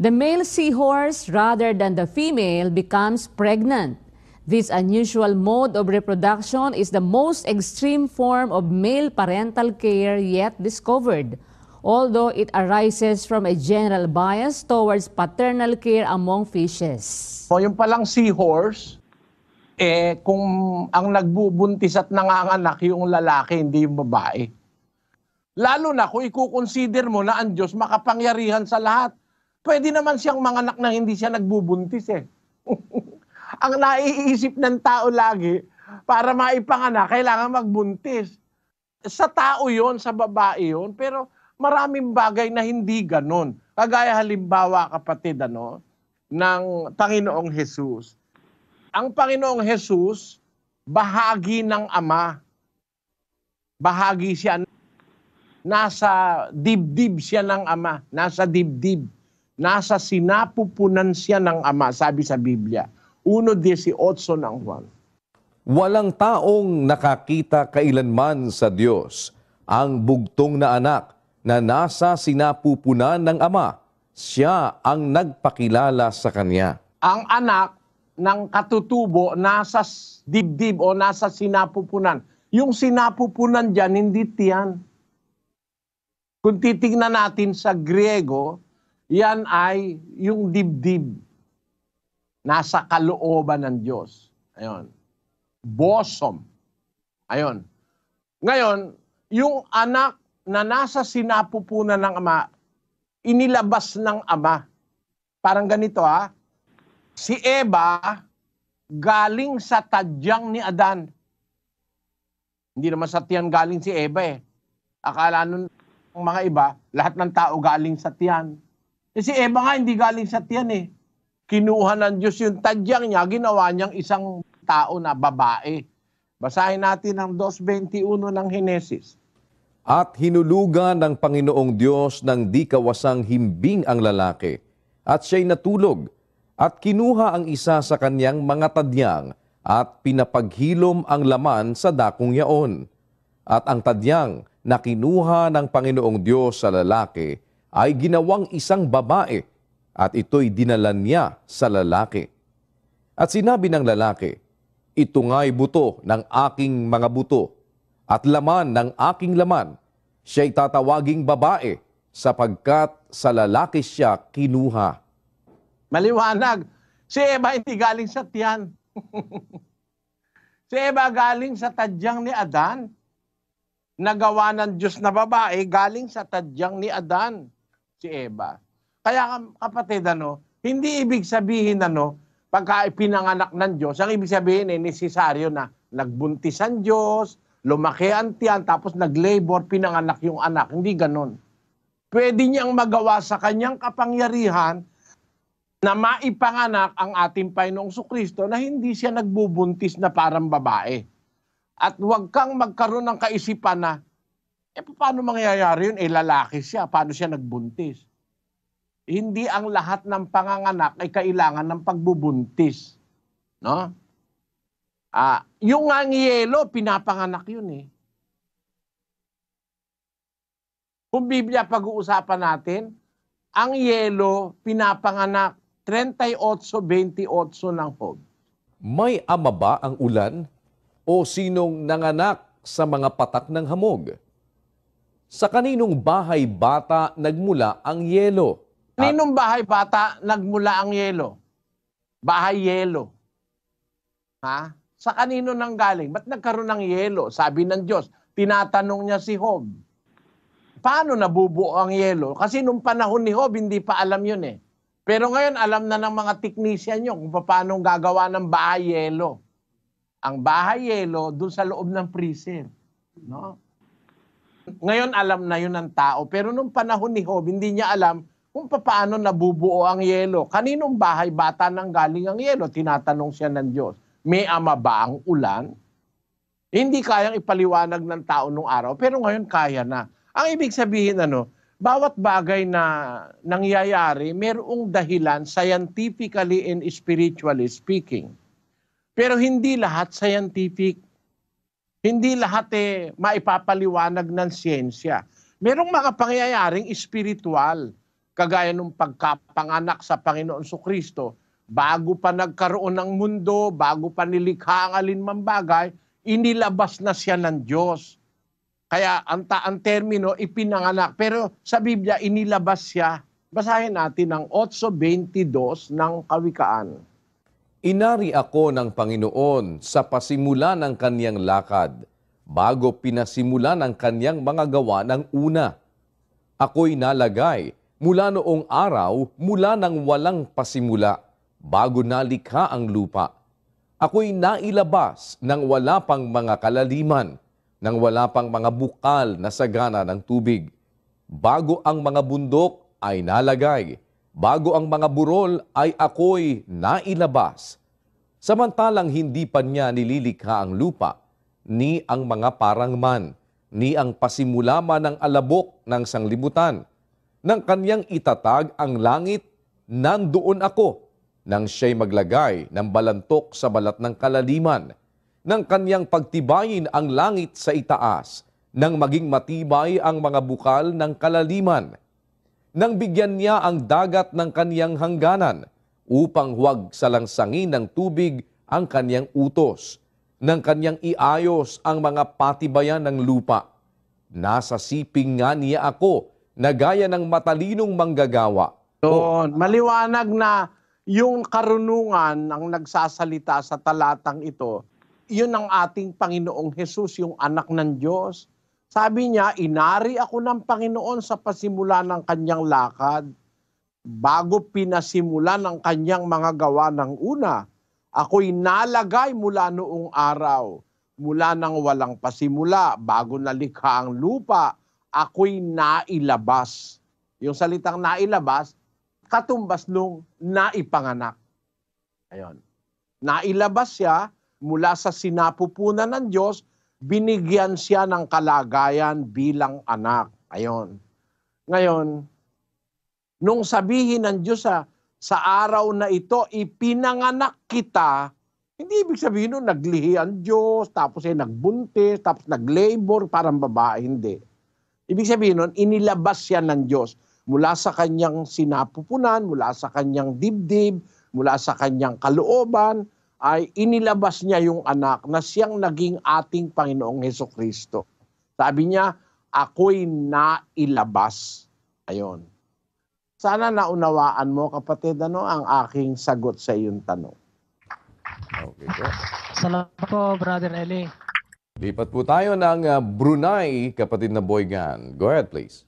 The male seahorse, rather than the female, becomes pregnant. This unusual mode of reproduction is the most extreme form of male parental care yet discovered, although it arises from a general bias towards paternal care among fishes. So, yung palang seahorse, eh, kung ang nagbubuntis at nanganganak yung lalaki, hindi yung babae. Lalo na kung i-consider mo na ang Diyos makapangyarihan sa lahat. Pwede naman siyang manganak na hindi siya nagbubuntis eh. ang naiisip ng tao lagi, para maipanganak, kailangan magbuntis. Sa tao yon sa babae yon pero maraming bagay na hindi ganon. Kagaya halimbawa, kapatid, ano, ng Panginoong Jesus. Ang Panginoong Jesus, bahagi ng Ama. Bahagi siya Nasa dibdib siya ng ama. Nasa dibdib. Nasa sinapupunan siya ng ama, sabi sa Biblia. 1.18 ng Juan. Walang taong nakakita kailanman sa Diyos ang bugtong na anak na nasa sinapupunan ng ama. Siya ang nagpakilala sa kanya. Ang anak ng katutubo nasa dibdib o nasa sinapupunan. Yung sinapupunan dyan, hindi tiyan. Kung titingnan natin sa Griego, yan ay yung dibdib. Nasa kalooban ng Diyos. Ayon. Bosom. Ayon. Ngayon, yung anak na nasa sinapupunan ng ama, inilabas ng ama. Parang ganito ha. Si Eva, galing sa tadyang ni Adan. Hindi naman sa tiyan galing si Eva eh. Akala nun ng mga iba, lahat ng tao galing sa tiyan. Eh si Eva nga hindi galing sa tiyan eh. Kinuha ng Diyos yung tadyang niya, ginawa niyang isang tao na babae. Basahin natin ang 2.21 ng Henesis. At hinulugan ng Panginoong Diyos ng di kawasang himbing ang lalaki, at siya'y natulog, at kinuha ang isa sa kanyang mga tadyang, at pinapaghilom ang laman sa dakong yaon. At ang tadyang na kinuha ng Panginoong Diyos sa lalaki ay ginawang isang babae at ito'y dinala niya sa lalaki. At sinabi ng lalaki, Ito nga'y buto ng aking mga buto at laman ng aking laman. Siya'y tatawaging babae sapagkat sa lalaki siya kinuha. Maliwanag, si Eva hindi galing sa tiyan. si Eva galing sa tadyang ni Adan nagawa ng Diyos na babae galing sa tadyang ni Adan, si Eva. Kaya kapatid, ano, hindi ibig sabihin ano, pagka pinanganak ng Diyos, ang ibig sabihin ay eh, necessaryo na nagbuntis ang Diyos, lumaki ang tiyan, tapos nag-labor, pinanganak yung anak. Hindi ganon. Pwede niyang magawa sa kanyang kapangyarihan na maipanganak ang ating Panginoong Kristo na hindi siya nagbubuntis na parang babae. At huwag kang magkaroon ng kaisipan na, eh paano mangyayari yun? Eh lalaki siya, paano siya nagbuntis? Hindi ang lahat ng panganganak ay kailangan ng pagbubuntis. No? Ah, yung ang yelo, pinapanganak yun eh. Kung Biblia pag-uusapan natin, ang yelo pinapanganak 38-28 ng Hobbes. May ama ba ang ulan o sinong nanganak sa mga patak ng hamog? Sa kaninong bahay bata nagmula ang yelo? Kaninong bahay bata nagmula ang yelo? Bahay yelo. Ha? Sa kanino nang galing? Ba't nagkaroon ng yelo? Sabi ng Diyos, tinatanong niya si Hob. Paano nabubuo ang yelo? Kasi nung panahon ni Hob, hindi pa alam yun eh. Pero ngayon, alam na ng mga teknisyan yun kung paano gagawa ng bahay yelo ang bahay yelo doon sa loob ng prison. No? Ngayon alam na yun ng tao, pero nung panahon ni Hob, hindi niya alam kung paano nabubuo ang yelo. Kaninong bahay bata nang galing ang yelo? Tinatanong siya ng Diyos. May ama ba ang ulan? Hindi kayang ipaliwanag ng tao nung araw, pero ngayon kaya na. Ang ibig sabihin ano, bawat bagay na nangyayari, merong dahilan scientifically and spiritually speaking. Pero hindi lahat scientific. Hindi lahat eh maipapaliwanag ng siyensya. Merong mga pangyayaring espiritual, kagaya ng pagkapanganak sa Panginoon So Kristo, bago pa nagkaroon ng mundo, bago pa nilikha ang alinmang bagay, inilabas na siya ng Diyos. Kaya ang, ta- ang termino, ipinanganak. Pero sa Biblia, inilabas siya. Basahin natin ang 8.22 ng Kawikaan. Inari ako ng Panginoon sa pasimula ng kanyang lakad, bago pinasimula ng kanyang mga gawa ng una. Ako'y nalagay mula noong araw mula ng walang pasimula, bago nalikha ang lupa. Ako'y nailabas ng wala pang mga kalaliman, ng wala pang mga bukal na sagana ng tubig. Bago ang mga bundok ay nalagay, Bago ang mga burol ay ako'y nailabas. Samantalang hindi pa niya nililikha ang lupa, ni ang mga parangman, ni ang pasimulama ng alabok ng sanglibutan. Nang kanyang itatag ang langit, nandoon ako, nang siya'y maglagay ng balantok sa balat ng kalaliman, nang kanyang pagtibayin ang langit sa itaas, nang maging matibay ang mga bukal ng kalaliman.'" nang bigyan niya ang dagat ng kaniyang hangganan upang huwag salangsangin ng tubig ang kaniyang utos, nang kaniyang iayos ang mga patibayan ng lupa. Nasa siping nga niya ako na gaya ng matalinong manggagawa. Doon, maliwanag na yung karunungan ang nagsasalita sa talatang ito, yun ang ating Panginoong Jesus, yung anak ng Diyos sabi niya, inari ako ng Panginoon sa pasimula ng kanyang lakad bago pinasimula ng kanyang mga gawa ng una. Ako'y nalagay mula noong araw, mula nang walang pasimula, bago nalikha ang lupa, ako'y nailabas. Yung salitang nailabas, katumbas nung naipanganak. Ayon. Nailabas siya mula sa sinapupunan ng Diyos binigyan siya ng kalagayan bilang anak. Ayon. Ngayon, nung sabihin ng Diyos sa, sa araw na ito, ipinanganak kita, hindi ibig sabihin nun, naglihi ang Diyos, tapos ay nagbuntis, tapos naglabor, parang babae, hindi. Ibig sabihin nun, inilabas siya ng Diyos mula sa kanyang sinapupunan, mula sa kanyang dibdib, mula sa kanyang kalooban, ay inilabas niya yung anak na siyang naging ating Panginoong Heso Kristo. Sabi niya, ako'y nailabas. Ayon. Sana naunawaan mo, kapatid, ano ang aking sagot sa iyong tanong. Okay po. Salamat po, Brother Eli. Lipat po tayo ng ah, Brunei, kapatid na Boygan. Go ahead, please.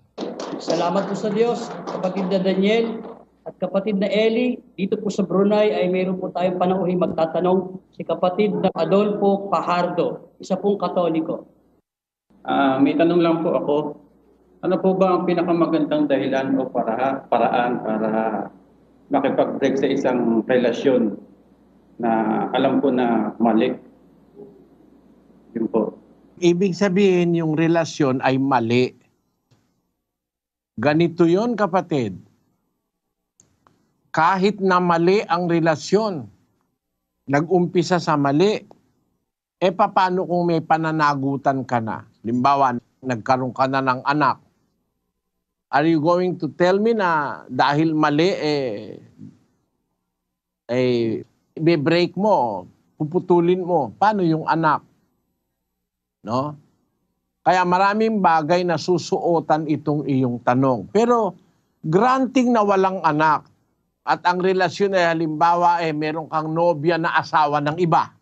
Salamat po sa Diyos, kapatid na Daniel. At kapatid na Eli, dito po sa Brunei ay mayroon po tayong panauhin magtatanong si kapatid na Adolfo Pajardo, isa pong katoliko. Uh, may tanong lang po ako. Ano po ba ang pinakamagandang dahilan o para, paraan para makipag-break sa isang relasyon na alam ko na mali? Yun po. Ibig sabihin yung relasyon ay mali. Ganito yon kapatid kahit na mali ang relasyon, nagumpisa sa mali, eh paano kung may pananagutan ka na? Limbawa, nagkaroon ka na ng anak. Are you going to tell me na dahil mali, eh, eh, be-break mo, puputulin mo, paano yung anak? No? Kaya maraming bagay na susuotan itong iyong tanong. Pero granting na walang anak, at ang relasyon ay halimbawa eh meron kang nobya na asawa ng iba.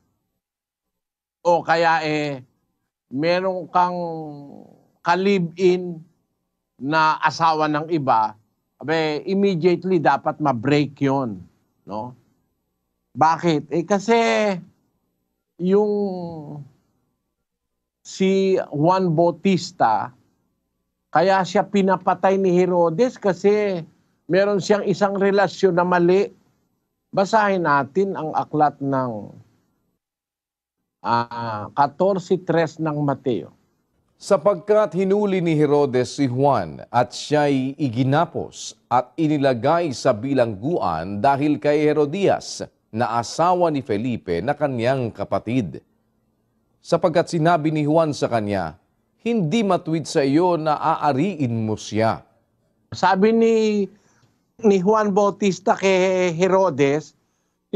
O kaya eh meron kang kalibin na asawa ng iba, abe immediately dapat ma-break 'yon, no? Bakit? Eh kasi yung si Juan Bautista kaya siya pinapatay ni Herodes kasi meron siyang isang relasyon na mali. Basahin natin ang aklat ng uh, ah, 14.3 ng Mateo. Sapagkat hinuli ni Herodes si Juan at siya'y iginapos at inilagay sa bilangguan dahil kay Herodias na asawa ni Felipe na kanyang kapatid. Sapagkat sinabi ni Juan sa kanya, hindi matwid sa iyo na aariin mo siya. Sabi ni ni Juan Bautista kay Herodes,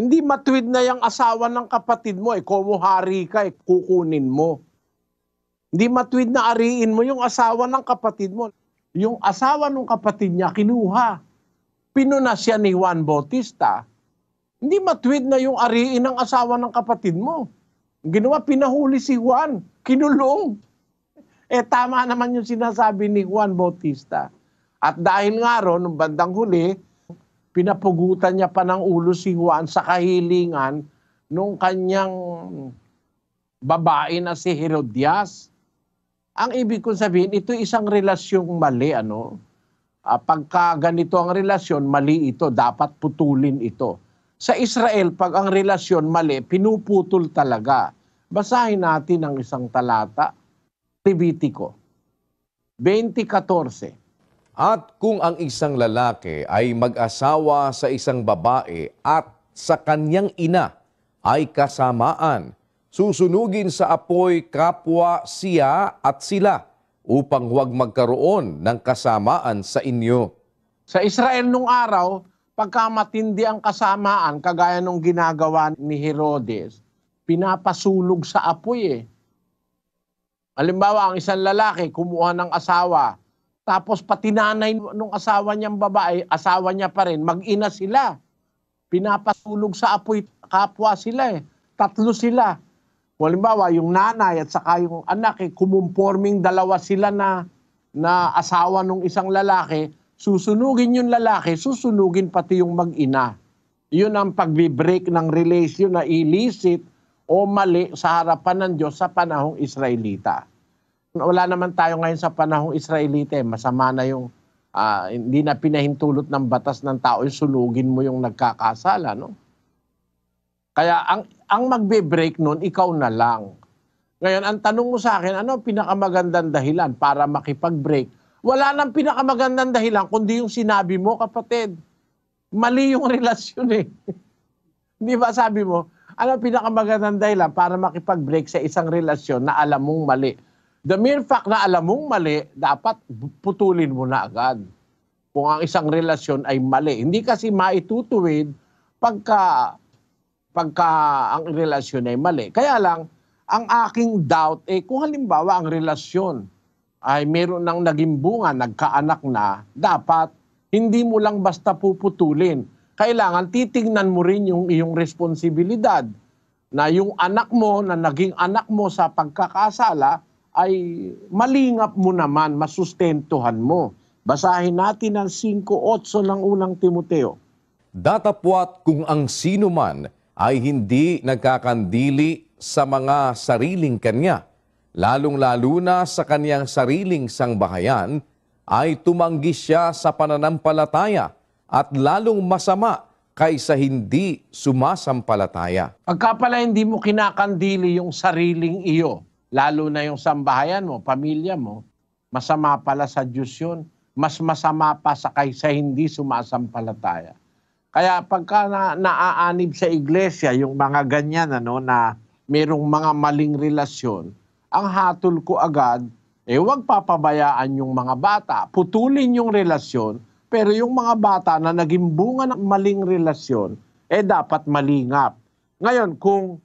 hindi matuwid na yung asawa ng kapatid mo, eh, komo hari ka, eh, kukunin mo. Hindi matuwid na ariin mo yung asawa ng kapatid mo. Yung asawa ng kapatid niya, kinuha. Pinuna siya ni Juan Bautista. Hindi matuwid na yung ariin ng asawa ng kapatid mo. Ginawa, pinahuli si Juan. Kinulong. Eh, tama naman yung sinasabi ni Juan Bautista. At dahil nga ron, nung bandang huli, pinapugutan niya pa ng ulo si Juan sa kahilingan nung kanyang babae na si Herodias. Ang ibig kong sabihin, ito isang relasyong mali. Ano? Uh, pagka ganito ang relasyon, mali ito. Dapat putulin ito. Sa Israel, pag ang relasyon mali, pinuputol talaga. Basahin natin ang isang talata, Levitico 20.14. At kung ang isang lalaki ay mag-asawa sa isang babae at sa kanyang ina ay kasamaan, susunugin sa apoy kapwa siya at sila upang huwag magkaroon ng kasamaan sa inyo. Sa Israel nung araw, pagka matindi ang kasamaan, kagaya nung ginagawa ni Herodes, pinapasulog sa apoy eh. Halimbawa, ang isang lalaki kumuha ng asawa tapos pati nanay nung asawa niyang babae, asawa niya pa rin, mag-ina sila. Pinapatulog sa apoy kapwa sila eh. Tatlo sila. Halimbawa, yung nanay at saka yung anak, eh, kumumporming dalawa sila na, na asawa nung isang lalaki, susunugin yung lalaki, susunugin pati yung mag-ina. Yun ang pagbibreak ng relation na illicit o mali sa harapan ng Diyos sa panahong Israelita wala naman tayo ngayon sa panahong Israelite, masama na yung uh, hindi na pinahintulot ng batas ng tao yung sulugin mo yung nagkakasala, no? Kaya ang ang magbe-break noon ikaw na lang. Ngayon, ang tanong mo sa akin, ano pinakamagandang dahilan para makipag-break? Wala nang pinakamagandang dahilan kundi yung sinabi mo, kapatid. Mali yung relasyon eh. Di ba sabi mo, ano pinakamagandang dahilan para makipag-break sa isang relasyon na alam mong mali? the mere fact na alam mong mali, dapat putulin mo na agad. Kung ang isang relasyon ay mali. Hindi kasi maitutuwid pagka, pagka ang relasyon ay mali. Kaya lang, ang aking doubt eh kung halimbawa ang relasyon ay meron ng naging bunga, nagkaanak na, dapat hindi mo lang basta puputulin. Kailangan titingnan mo rin yung iyong responsibilidad na yung anak mo na naging anak mo sa pagkakasala, ay malingap mo naman, masustentuhan mo. Basahin natin ang 5.8 ng unang Timoteo. Datapwat kung ang sino man ay hindi nagkakandili sa mga sariling kanya, lalong-lalo na sa kaniyang sariling sangbahayan, ay tumanggi siya sa pananampalataya at lalong masama kaysa hindi sumasampalataya. Pagka pala hindi mo kinakandili yung sariling iyo, lalo na yung sambahayan mo, pamilya mo, masama pala sa Diyos yun. Mas masama pa sa kaysa hindi sumasampalataya. Kaya pagka na, naaanib sa iglesia yung mga ganyan ano, na merong mga maling relasyon, ang hatol ko agad, eh huwag papabayaan yung mga bata. Putulin yung relasyon, pero yung mga bata na naging bunga ng maling relasyon, eh dapat malingap. Ngayon, kung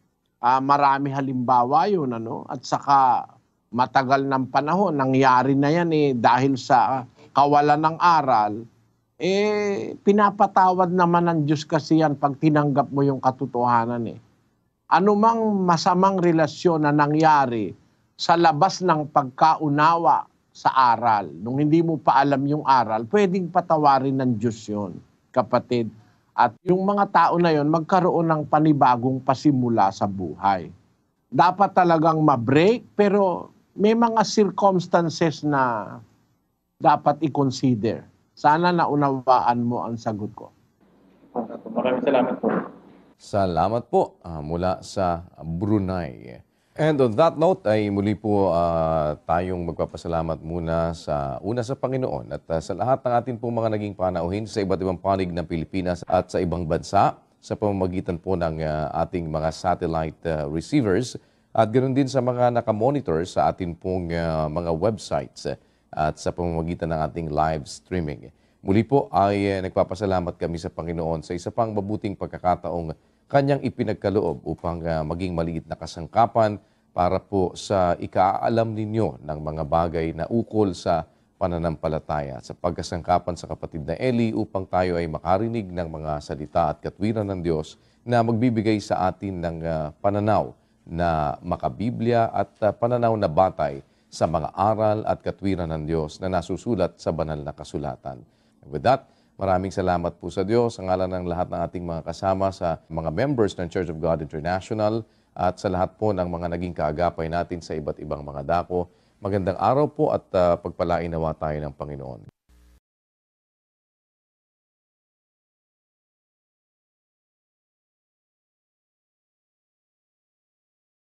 uh, marami halimbawa yun ano at saka matagal ng panahon nangyari na yan eh dahil sa kawalan ng aral eh pinapatawad naman ng Diyos kasi yan pag tinanggap mo yung katotohanan eh anumang masamang relasyon na nangyari sa labas ng pagkaunawa sa aral, nung hindi mo pa alam yung aral, pwedeng patawarin ng Diyos yun, kapatid at yung mga tao na yon magkaroon ng panibagong pasimula sa buhay. Dapat talagang ma-break pero may mga circumstances na dapat i-consider. Sana naunawaan mo ang sagot ko. Maraming salamat po. Salamat po uh, mula sa Brunei. And on that note, ay muli po uh, tayong magpapasalamat muna sa una sa Panginoon at uh, sa lahat ng atin po mga naging panauhin sa iba't ibang panig ng Pilipinas at sa ibang bansa sa pamamagitan po ng uh, ating mga satellite uh, receivers at ganoon din sa mga nakamonitor sa atin pong uh, mga websites at sa pamamagitan ng ating live streaming. Muli po ay uh, nagpapasalamat kami sa Panginoon sa isa pang mabuting pagkakataong kanyang ipinagkaloob upang uh, maging maliit na kasangkapan para po sa ikaalam ninyo ng mga bagay na ukol sa pananampalataya sa pagkasangkapan sa kapatid na Eli upang tayo ay makarinig ng mga salita at katwiran ng Diyos na magbibigay sa atin ng uh, pananaw na makabiblia at uh, pananaw na batay sa mga aral at katwiran ng Diyos na nasusulat sa banal na kasulatan. With that, Maraming salamat po sa Diyos, ang ngalan ng lahat ng ating mga kasama sa mga members ng Church of God International at sa lahat po ng mga naging kaagapay natin sa iba't ibang mga dako. Magandang araw po at uh, ah, pagpalain nawa tayo ng Panginoon.